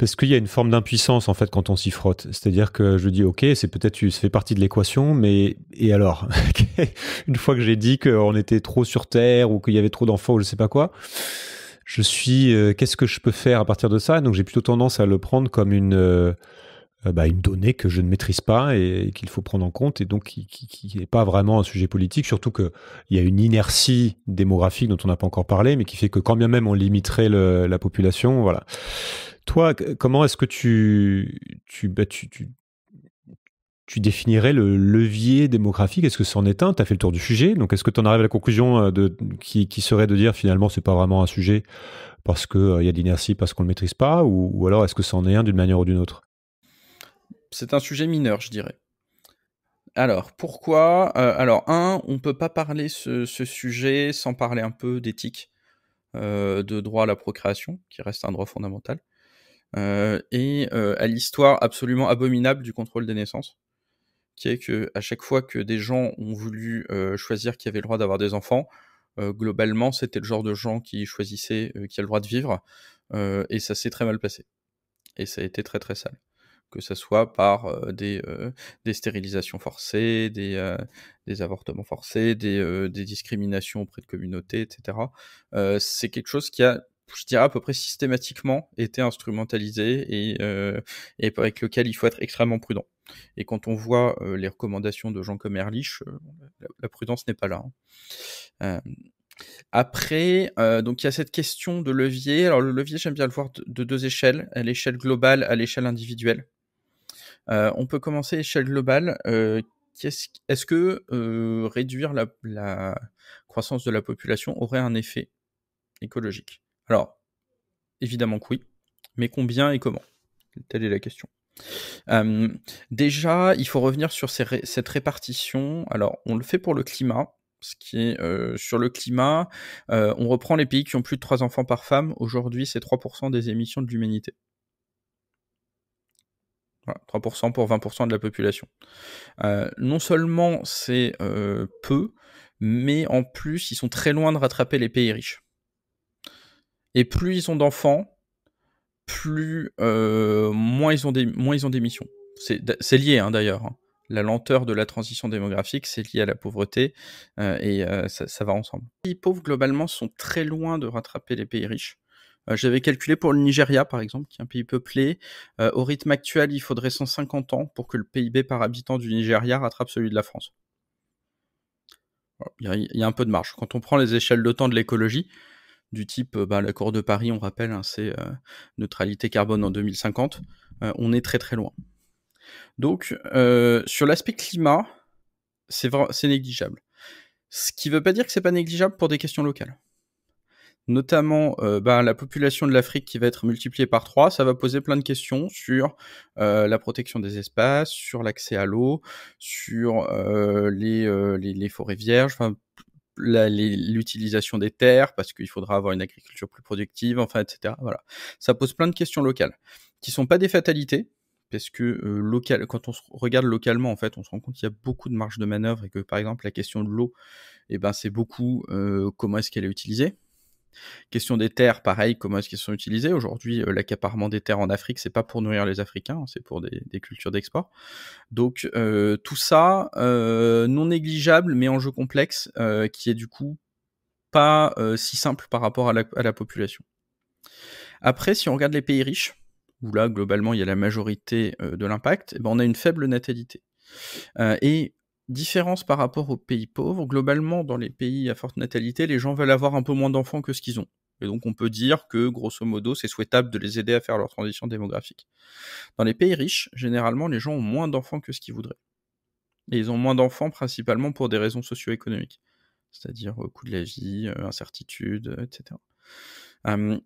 parce qu'il y a une forme d'impuissance en fait quand on s'y frotte. C'est-à-dire que je dis ok, c'est peut-être ça fait partie de l'équation, mais et alors [LAUGHS] Une fois que j'ai dit qu'on était trop sur Terre ou qu'il y avait trop d'enfants ou je sais pas quoi, je suis euh, qu'est-ce que je peux faire à partir de ça Donc j'ai plutôt tendance à le prendre comme une euh, euh, bah, une donnée que je ne maîtrise pas et, qu'il faut prendre en compte et donc qui n'est pas vraiment un sujet politique, surtout qu'il y a une inertie démographique dont on n'a pas encore parlé, mais qui fait que quand bien même on limiterait la population, voilà toi, comment est-ce que bah, tu, tu, définirais le levier démographique Est-ce que c'en est un Tu as fait le tour du sujet. Donc, est-ce que tu en arrives à la conclusion euh, qui, serait de dire finalement, c'est pas vraiment un sujet parce qu'il euh, y a de l'inertie, parce qu'on ne le maîtrise pas Ou, alors, est-ce que c'en est un d'une manière ou d'une autre C'est un sujet mineur, je dirais. Alors, pourquoi euh, Alors, un, on ne peut pas parler ce, ce, sujet sans parler un peu d'éthique, de droit à la procréation, qui reste un droit fondamental. Euh, et euh, à l'histoire absolument abominable du contrôle des naissances, qui est que à chaque fois que des gens ont voulu euh, choisir qui avait le droit d'avoir des enfants, globalement, c'était le genre de gens qui choisissaient qui a le droit de vivre, et ça s'est très mal passé. Et ça a été très très sale que ce soit par des, des, stérilisations forcées, des, avortements forcés, des, des, discriminations auprès de communautés, etc. c'est quelque chose qui a je dirais à peu près systématiquement été instrumentalisé euh, et, avec lequel il faut être extrêmement prudent. Et quand on voit euh, les recommandations de Jean comme Erlich, euh, la, prudence n'est pas là. Hein. Après, donc il y a cette question de levier. Alors le levier, j'aime bien le voir de, deux échelles, à l'échelle globale, à l'échelle individuelle. on peut commencer à l'échelle globale. Est-ce que réduire la, croissance de la population aurait un effet écologique alors, évidemment que oui, mais combien et comment Telle est la question. Euh, déjà, il faut revenir sur cette répartition. Alors, on le fait pour le climat, ce qui est euh, sur le climat. Euh, on reprend les pays qui ont plus de 3 enfants par femme. Aujourd'hui, c'est 3% des émissions de l'humanité. 3% pour 20% de la population. non seulement c'est peu, mais en plus, ils sont très loin de rattraper les pays riches. Et plus ils ont d'enfants, plus euh, moins, ils ont des, moins ils ont missions. C'est lié hein, d'ailleurs. Hein. La lenteur de la transition démographique, c'est lié à la pauvreté euh, et euh, ça, va ensemble. Les pays pauvres, globalement, sont très loin de rattraper les pays riches. J'avais calculé pour le Nigeria, par exemple, qui est un pays peuplé. au rythme actuel, il faudrait 150 ans pour que le PIB par habitant du Nigeria rattrape celui de la France. il y a un peu de marge. Quand on prend les échelles de temps de l'écologie, du type bah, l'accord de Paris, on rappelle, hein, c'est neutralité carbone en 2050, on est très très loin. Donc sur l'aspect climat, c'est, négligeable. Ce qui ne veut pas dire que ce n'est pas négligeable pour des questions locales. Notamment bah, la population de l'Afrique qui va être multipliée par 3, ça va poser plein de questions sur la protection des espaces, sur l'accès à l'eau, sur les, les, forêts vierges, l'utilisation des terres, parce qu'il faudra avoir une agriculture plus productive, enfin, etc. Voilà. Ça pose plein de questions locales, qui sont pas des fatalités, parce que euh, local, quand on regarde localement, en fait, on se rend compte qu'il y a beaucoup de marge de manœuvre et que, par exemple, la question de l'eau, et eh ben, c'est beaucoup euh, comment est-ce qu'elle est utilisée, Question des terres, pareil, comment est-ce qu'ils sont utilisées Aujourd'hui, euh, l'accaparement des terres en Afrique, c'est pas pour nourrir les Africains, hein, c'est pour des, cultures d'export. Donc euh, tout ça, euh, non négligeable, mais en jeu complexe, qui est du coup pas si simple par rapport à la, population. Après, si on regarde les pays riches, où là globalement il y a la majorité de l'impact, eh ben, on a une faible natalité. et différence par rapport aux pays pauvres. Globalement, dans les pays à forte natalité, les gens veulent avoir un peu moins d'enfants que ce qu'ils ont. Et donc on peut dire que, grosso modo, c'est souhaitable de les aider à faire leur transition démographique. Dans les pays riches, généralement, les gens ont moins d'enfants que ce qu'ils voudraient. Et ils ont moins d'enfants principalement pour des raisons socio-économiques, c'est-à-dire euh, coût de la vie, euh, incertitude, etc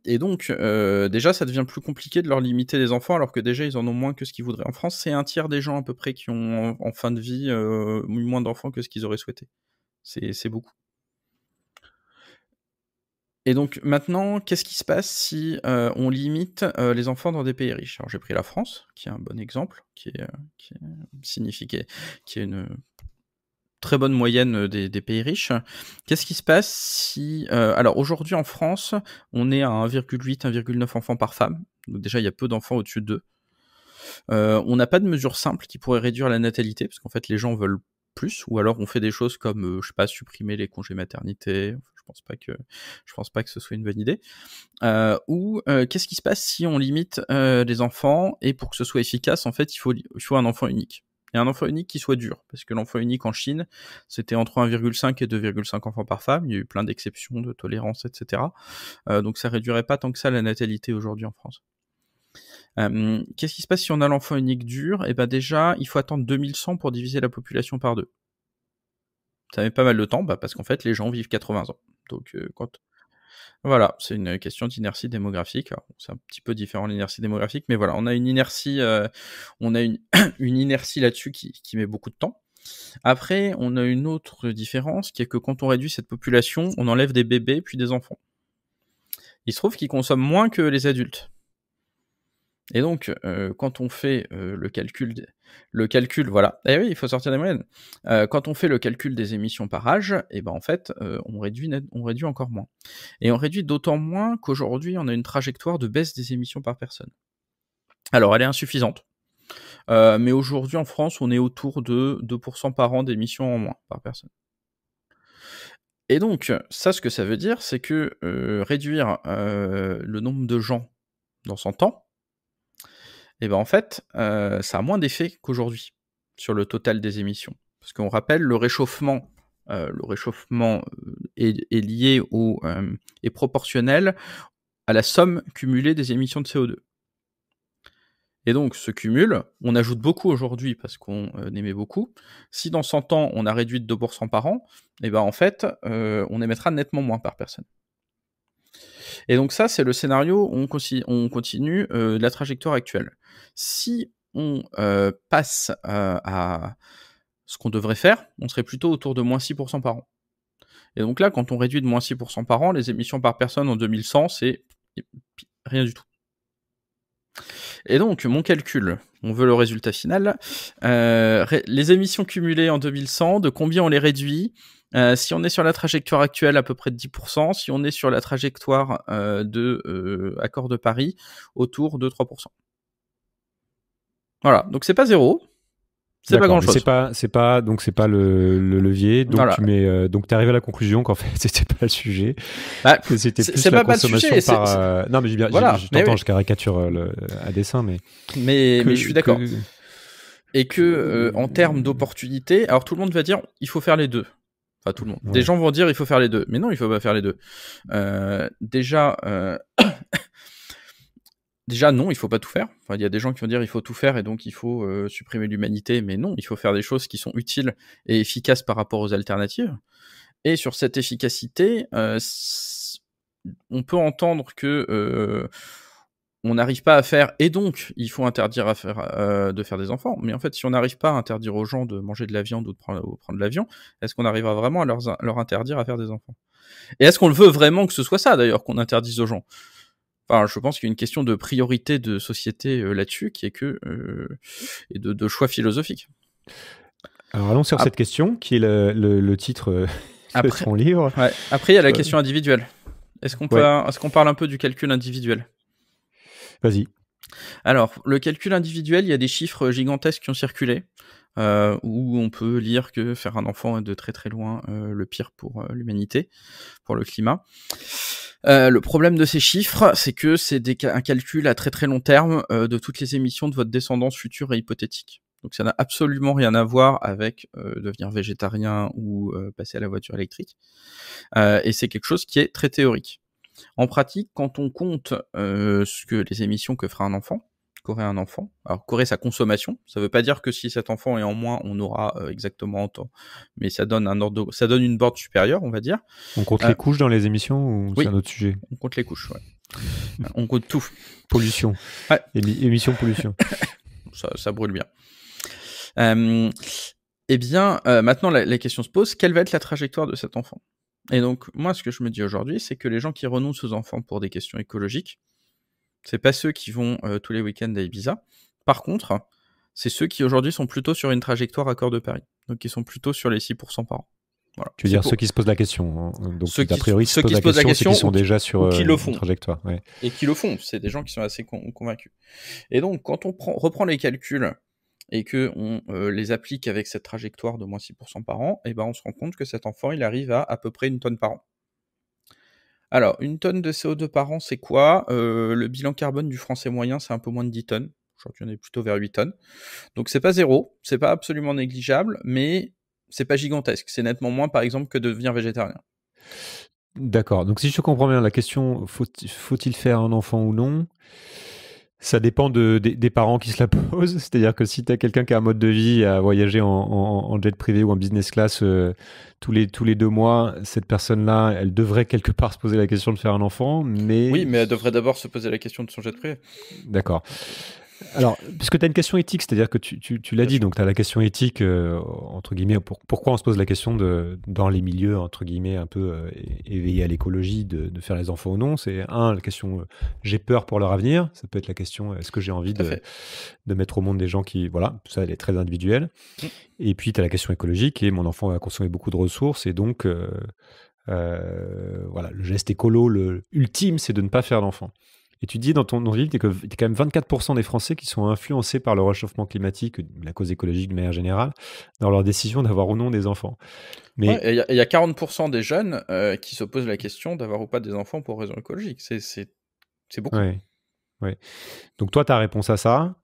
et donc, déjà, ça devient plus compliqué de leur limiter les enfants, alors que déjà, ils en ont moins que ce qu'ils voudraient. En France, c'est un tiers des gens à peu près qui ont en, fin de vie moins d'enfants que ce qu'ils auraient souhaité. C'est beaucoup. Et donc maintenant, qu'est-ce qui se passe si on limite les enfants dans des pays riches Alors j'ai pris la France, qui est un bon exemple, qui est, qui qui est une très bonne moyenne euh, des, pays riches. Qu'est-ce qui se passe si... Euh, alors aujourd'hui en France, on est à 1,8, 1,9 enfants par femme. Donc déjà, il y a peu d'enfants au-dessus de euh, on n'a pas de mesures simples qui pourrait réduire la natalité, parce qu'en fait les gens veulent plus, ou alors on fait des choses comme, je sais pas, supprimer les congés maternité, je pense pas que je pense pas que ce soit une bonne idée. ou qu'est-ce qui se passe si on limite les enfants et pour que ce soit efficace, en fait, il faut il faut un enfant unique et un enfant unique qui soit dur. Parce que l'enfant unique en Chine, c'était entre 1,5 et 2,5 enfants par femme. Il y a eu plein d'exceptions, de tolérance, etc. Euh, donc ça réduirait pas tant que ça la natalité aujourd'hui en France. Euh, qu'est-ce qui se passe si on a l'enfant unique dur et eh ben déjà, il faut attendre 2100 pour diviser la population par deux. Ça met pas mal de temps, bah, parce qu'en fait, les gens vivent 80 ans. Donc euh, quand voilà, c'est une question d'inertie démographique. C'est un petit peu différent l'inertie démographique, mais voilà, on a une inertie, euh, on a une, [CLEARS THROAT] inertie là-dessus qui, met beaucoup de temps. Après, on a une autre différence qui est que quand on réduit cette population, on enlève des bébés puis des enfants. Il se trouve qu'ils consomment moins que les adultes. Et donc, euh, quand on fait euh, le calcul le calcul, voilà. Eh oui, il faut sortir des moyennes. Euh, quand on fait le calcul des émissions par âge, eh ben en fait, euh, on, réduit on réduit encore moins. Et on réduit d'autant moins qu'aujourd'hui, on a une trajectoire de baisse des émissions par personne. Alors, elle est insuffisante. Euh, mais aujourd'hui, en France, on est autour de 2% par an d'émissions en moins par personne. Et donc, ça, ce que ça veut dire, c'est que réduire le nombre de gens dans son temps, et ben en fait, euh, ça a moins d'effet qu'aujourd'hui sur le total des émissions. Parce qu'on rappelle, le réchauffement, euh, le réchauffement euh, est, lié au, est proportionnel à la somme cumulée des émissions de CO2. Et donc, ce cumul, on ajoute beaucoup aujourd'hui parce qu'on émet beaucoup. Si dans 100 ans, on a réduit de 2% par an, et ben en fait, on émettra nettement moins par personne. Et donc ça, c'est le scénario on, continue, on euh, la trajectoire actuelle. Si on euh, passe euh, à ce qu'on devrait faire, on serait plutôt autour de moins 6% par an. Et donc là, quand on réduit de moins 6% par an, les émissions par personne en 2100, c'est rien du tout. Et donc, mon calcul, on veut le résultat final, les émissions cumulées en 2100, de combien on les réduit euh, si on est sur la trajectoire actuelle, à peu près de 10%. Si on est sur la trajectoire euh, de euh, accord de Paris, autour de 3%. Voilà, donc c'est pas zéro. C'est pas grand chose. C'est pas, c'est pas, donc c'est pas le, levier. Donc tu mets, euh, donc à la conclusion qu'en fait [LAUGHS] c'était pas le sujet. Bah, que c'était la pas consommation Non mais je t'entends, je caricature à dessin, mais. Mais, je suis d'accord. Et que en termes d'opportunité, alors tout le monde va dire il faut faire les deux tout le monde. Des gens vont dire il faut faire les deux. Mais non, il faut pas faire les deux. Euh, déjà, euh, [COUGHS] déjà, non, il faut pas tout faire. il y a des gens qui vont dire il faut tout faire et donc il faut euh, supprimer l'humanité. Mais non, il faut faire des choses qui sont utiles et efficaces par rapport aux alternatives. Et sur cette efficacité, on peut entendre que on n'arrive pas à faire, et donc il faut interdire faire, euh, de faire des enfants. Mais en fait, si on n'arrive pas à interdire aux gens de manger de la viande ou de prendre, de la de l'avion, est-ce qu'on arrivera vraiment à leur, interdire à faire des enfants Et est-ce qu'on veut vraiment que ce soit ça d'ailleurs qu'on interdise aux gens Enfin, je pense qu'il y a une question de priorité de société euh, là-dessus, qui est que euh, et de, choix philosophique. Alors allons sur cette question, qui est le, titre [LAUGHS] de son livre. Après, il y a la question individuelle. Est-ce qu'on parle un peu du calcul individuel Vas-y. Alors, le calcul individuel, il y a des chiffres gigantesques qui ont circulé, euh, où on peut lire que faire un enfant est de très très loin euh, le pire pour euh, l'humanité, pour le climat. le problème de ces chiffres, c'est que c'est un calcul à très très long terme de toutes les émissions de votre descendance future et hypothétique. Donc ça n'a absolument rien à voir avec devenir végétarien ou passer à la voiture électrique. et c'est quelque chose qui est très théorique. En pratique, quand on compte euh, ce que les émissions que fera un enfant, qu'aurait un enfant, alors qu'aurait sa consommation, ça ne veut pas dire que si cet enfant est en moins, on aura euh, exactement autant, mais ça donne un ordre, ça donne une borne supérieure, on va dire. On compte les euh, couches dans les émissions ou c'est un autre sujet On compte les couches, ouais. on compte tout. Pollution. Ouais. émission pollution. [LAUGHS] ça, brûle bien. eh bien, maintenant, la, question se pose, quelle va être la trajectoire de cet enfant et donc, moi, ce que je me dis aujourd'hui, c'est que les gens qui renoncent aux enfants pour des questions écologiques, c'est pas ceux qui vont euh, tous les week-ends à Ibiza. Par contre, c'est ceux qui aujourd'hui sont plutôt sur une trajectoire accord de Paris. Donc, ils sont plutôt sur les 6% par an. Tu veux dire ceux qui se posent la question. Hein. Donc, ceux qui, priori, ceux se qui posent la question, qui sont déjà sur qui euh, le font. trajectoire. Et qui le font. C'est des gens qui sont assez convaincus. Et donc, quand on reprend les calculs et que on euh, les applique avec cette trajectoire de moins 6% par an, et ben on se rend compte que cet enfant, il arrive à à peu près une tonne par an. Alors, une tonne de CO2 par an, c'est quoi euh, Le bilan carbone du français moyen, c'est un peu moins de 10 tonnes. Aujourd'hui, on est plutôt vers 8 tonnes. Donc, c'est pas zéro, c'est pas absolument négligeable, mais c'est pas gigantesque. C'est nettement moins, par exemple, que de devenir végétarien. D'accord. Donc, si je comprends bien, la question faut-il faire un enfant ou non ça dépend de, des, parents qui se la [LAUGHS] posent. C'est-à-dire que si tu as quelqu'un qui a un mode de vie à voyager en, jet privé ou en business class euh, tous, les, tous les deux mois, cette personne-là, elle devrait quelque part se poser la question de faire un enfant. Mais... Oui, mais elle devrait d'abord se poser la question de son jet privé. D'accord. Alors, puisque tu as une question éthique, c'est-à-dire que tu, l'as dit, donc tu as la question éthique, euh, entre guillemets, pourquoi on se pose la question de, dans les milieux, entre guillemets, un peu euh, éveillés à l'écologie, de, faire les enfants ou non C'est un, la question euh, j'ai peur pour leur avenir, ça peut être la question est-ce que j'ai envie de, mettre au monde des gens qui. Voilà, ça, elle est très individuelle. Mmh. Et puis, tu as la question écologique, et mon enfant va consommer beaucoup de ressources, et donc, voilà, le geste écolo, le ultime, c'est de ne pas faire d'enfant. Et tu dis dans ton, livre que tu quand même 24% des Français qui sont influencés par le réchauffement climatique, la cause écologique de manière générale, dans leur décision d'avoir ou non des enfants. Mais il y, a 40% des jeunes euh, qui se posent la question d'avoir ou pas des enfants pour raison écologique. C'est beaucoup. Donc toi, ta réponse à ça,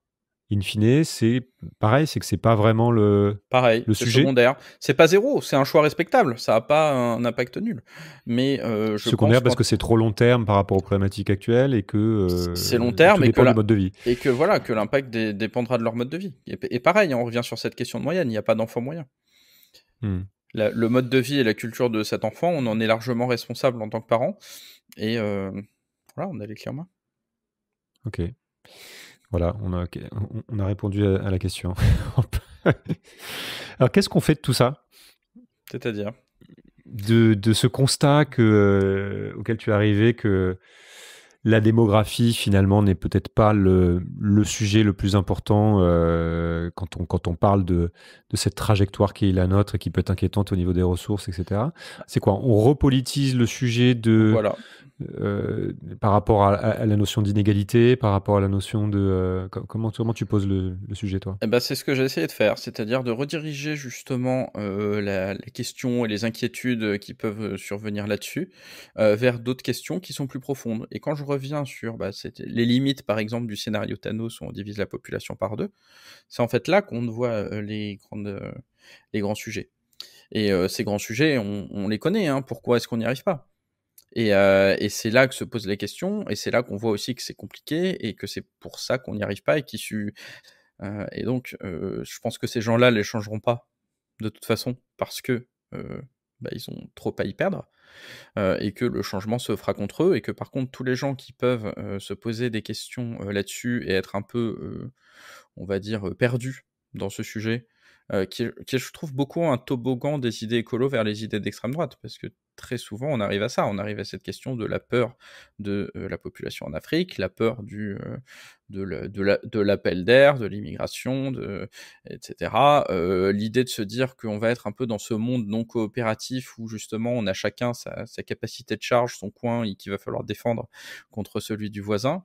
in fine, c'est pareil, c'est que c'est pas vraiment le, pareil, le sujet. secondaire. C'est pas zéro, c'est un choix respectable, ça n'a pas un impact nul. Mais euh, secondaire parce que c'est trop long terme par rapport aux problématiques actuelles et que euh, c'est long terme et que la... mode de vie. Et que voilà, que l'impact dépendra de leur mode de vie. Et, pareil, on revient sur cette question de moyenne, il n'y a pas d'enfant moyen. Hmm. le mode de vie et la culture de cet enfant, on en est largement responsable en tant que parent. Et euh, voilà, on a les clés en main. Ok. Voilà, on a, on a répondu à, la question. [LAUGHS] Alors, qu'est-ce qu'on fait de tout ça C'est-à-dire de, ce constat euh, auquel tu es arrivé que la démographie finalement n'est peut-être pas le, sujet le plus important euh, quand, on, quand on parle de, de, cette trajectoire qui est la nôtre et qui peut être inquiétante au niveau des ressources, etc. C'est quoi On repolitise le sujet de, euh, par rapport à, la notion d'inégalité, par rapport à la notion de... Euh, comment, comment tu poses le, sujet toi eh ben, C'est ce que j'ai essayé de faire, c'est-à-dire de rediriger justement les questions et les inquiétudes qui peuvent survenir là-dessus vers d'autres questions qui sont plus profondes. Et quand je revient sur bah, les limites, par exemple, du scénario Thanos où on divise la population par deux, c'est en fait là qu'on voit euh, les, grandes, euh, les grands sujets. Et euh, ces grands sujets, on, les connaît. Hein. pourquoi est-ce qu'on n'y arrive pas et, c'est là que se posent les questions, et c'est là qu'on voit aussi que c'est compliqué, et que c'est pour ça qu'on n'y arrive pas, et et donc, je pense que ces gens-là ne les changeront pas, de toute façon, parce que bah, ils ont trop à y perdre. Euh, et que le changement se fera contre eux, et que par contre tous les gens qui peuvent euh, se poser des questions euh, là-dessus et être un peu, on va dire, perdus dans ce sujet, euh, qui, je trouve, beaucoup un toboggan des idées écolo vers les idées d'extrême droite, parce que très souvent, on arrive à ça. On arrive à cette question de la peur de euh, la population en Afrique, la peur du, euh, de l'appel d'air, de l'immigration, etc. L'idée de se dire qu'on va être un peu dans ce monde non coopératif où justement on a chacun sa, sa capacité de charge, son coin, et qu'il va falloir défendre contre celui du voisin.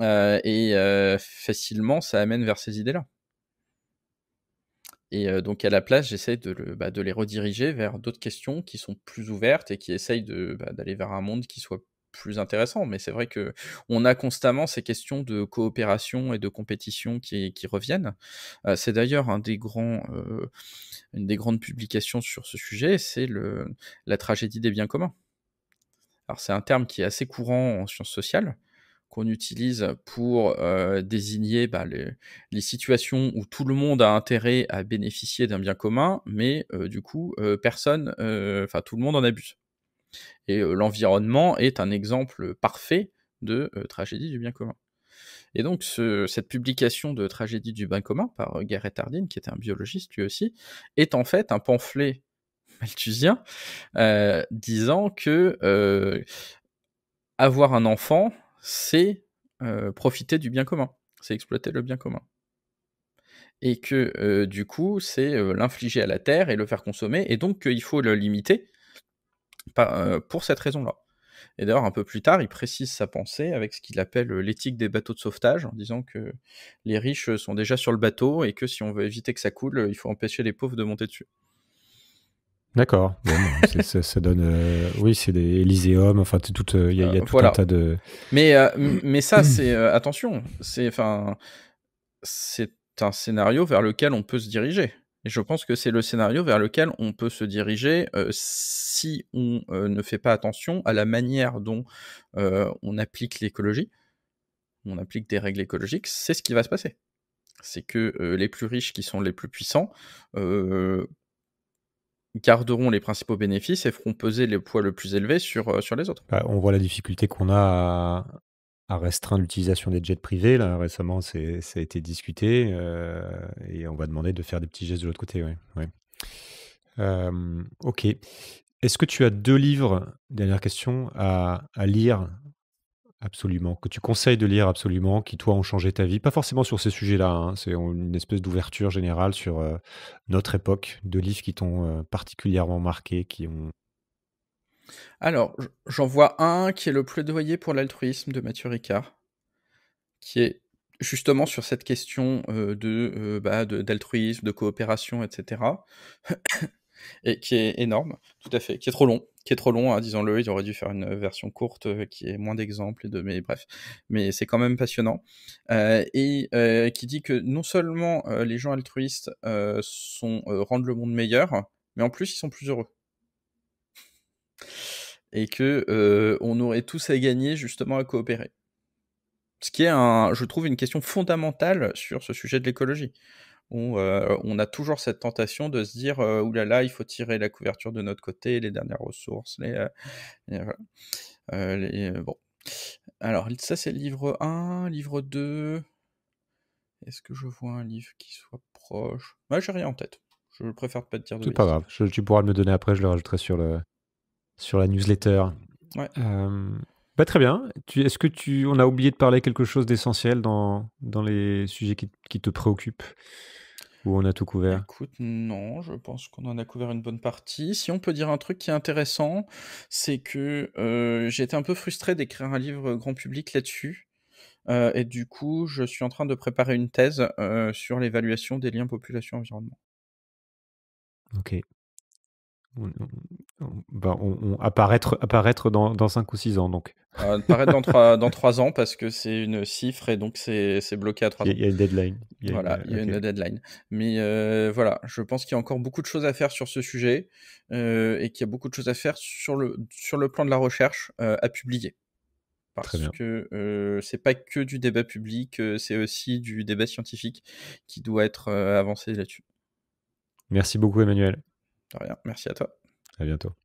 et facilement, ça amène vers ces idées-là. Et donc à la place, j'essaie bah, de, les rediriger vers d'autres questions qui sont plus ouvertes et qui essayent bah, d'aller vers un monde qui soit plus intéressant. Mais c'est vrai qu'on a constamment ces questions de coopération et de compétition qui, reviennent. c'est d'ailleurs une des grandes publications sur ce sujet, c'est la tragédie des biens communs. Alors c'est un terme qui est assez courant en sciences sociales, qu'on utilise pour désigner bah, les, situations où tout le monde a intérêt à bénéficier d'un bien commun, mais du coup, personne, enfin tout le monde en abuse. Et l'environnement est un exemple parfait de tragédie du bien commun. Et donc, cette publication de Tragédie du bien commun par Garrett Hardin, qui était un biologiste lui aussi, est en fait un pamphlet [LAUGHS] malthusien disant que avoir un enfant, c'est euh, profiter du bien commun, c'est exploiter le bien commun. Et que euh, du coup, c'est euh, l'infliger à la terre et le faire consommer, et donc qu'il faut le limiter pour cette raison-là. Et d'ailleurs, un peu plus tard, il précise sa pensée avec ce qu'il appelle l'éthique des bateaux de sauvetage, en disant que les riches sont déjà sur le bateau et que si on veut éviter que ça coule, il faut empêcher les pauvres de monter dessus. D'accord. Bah, [LAUGHS] ça, donne. Euh, oui, c'est des Elyséum. Enfin, Il euh, y, a euh, tout un tas de. Mais [CLEARS THROAT] mais ça, c'est attention. C'est enfin c'est un scénario vers lequel on peut se diriger. Et je pense que c'est le scénario vers lequel on peut se diriger si on ne fait pas attention à la manière dont on applique l'écologie. On applique des règles écologiques. C'est ce qui va se passer c'est que les plus riches qui sont les plus puissants garderont les principaux bénéfices et feront peser les poids le plus élevé sur, euh, sur les autres. Bah, on voit la difficulté qu'on a à, restreindre l'utilisation des jets privés. Là, récemment, ça a été discuté euh, et on va demander de faire des petits gestes de l'autre côté. Euh, ok. Est-ce que tu as deux livres, dernière question, à, à lire Absolument, que tu conseilles de lire absolument, qui toi ont changé ta vie, pas forcément sur ces sujets-là, hein. c'est une espèce d'ouverture générale sur euh, notre époque, de livres qui t'ont euh, particulièrement marqué, qui ont... Alors, j'en vois un qui est le plaidoyer pour l'altruisme de Mathieu Ricard, qui est justement sur cette question euh, bah, de, d'altruisme, de coopération, etc et qui est énorme, tout à fait, qui est trop long, qui est trop long, hein, disons-le. Ils auraient dû faire une version courte euh, qui est moins d'exemples de, mais bref, mais c'est quand même passionnant euh, et euh, qui dit que non seulement les gens altruistes sont rendent le monde meilleur, mais en plus ils sont plus heureux. Et que on aurait tous à gagner justement à coopérer. Ce qui est, je trouve, une question fondamentale sur ce sujet de l'écologie où euh, on a toujours cette tentation de se dire euh, oulala, il faut tirer la couverture de notre côté, les dernières ressources, les, euh, bon. Alors ça c'est le livre 1, livre 2. Est-ce que je vois un livre qui soit proche Moi, bah, je j'ai rien en tête. Je préfère pas te dire de C'est pas grave. tu pourras me donner après. Je le rajouterai sur le sur la newsletter. Ouais. Bah, très bien. Est-ce que tu on a oublié de parler quelque chose d'essentiel dans dans les sujets qui, qui te préoccupent ou on a tout couvert Écoute, non, je pense qu'on en a couvert une bonne partie. Si on peut dire un truc qui est intéressant, c'est que euh, j'ai été un peu frustré d'écrire un livre grand public là-dessus. Euh, et du coup, je suis en train de préparer une thèse euh, sur l'évaluation des liens population-environnement. Ok on, apparaître, ben, apparaître dans, dans 5 ou 6 ans. Donc. apparaître dans 3, dans ans parce que c'est une cifre et donc c'est bloqué à 3 ans. Il y, a une deadline. voilà, il y a une deadline. Mais euh, voilà, je pense qu'il y a encore beaucoup de choses à faire sur ce sujet euh, et qu'il y a beaucoup de choses à faire sur le, sur le plan de la recherche euh, à publier. Parce que c'est pas que du débat public, c'est aussi du débat scientifique qui doit être avancé là-dessus. Merci beaucoup Emmanuel rien, merci à toi. À bientôt.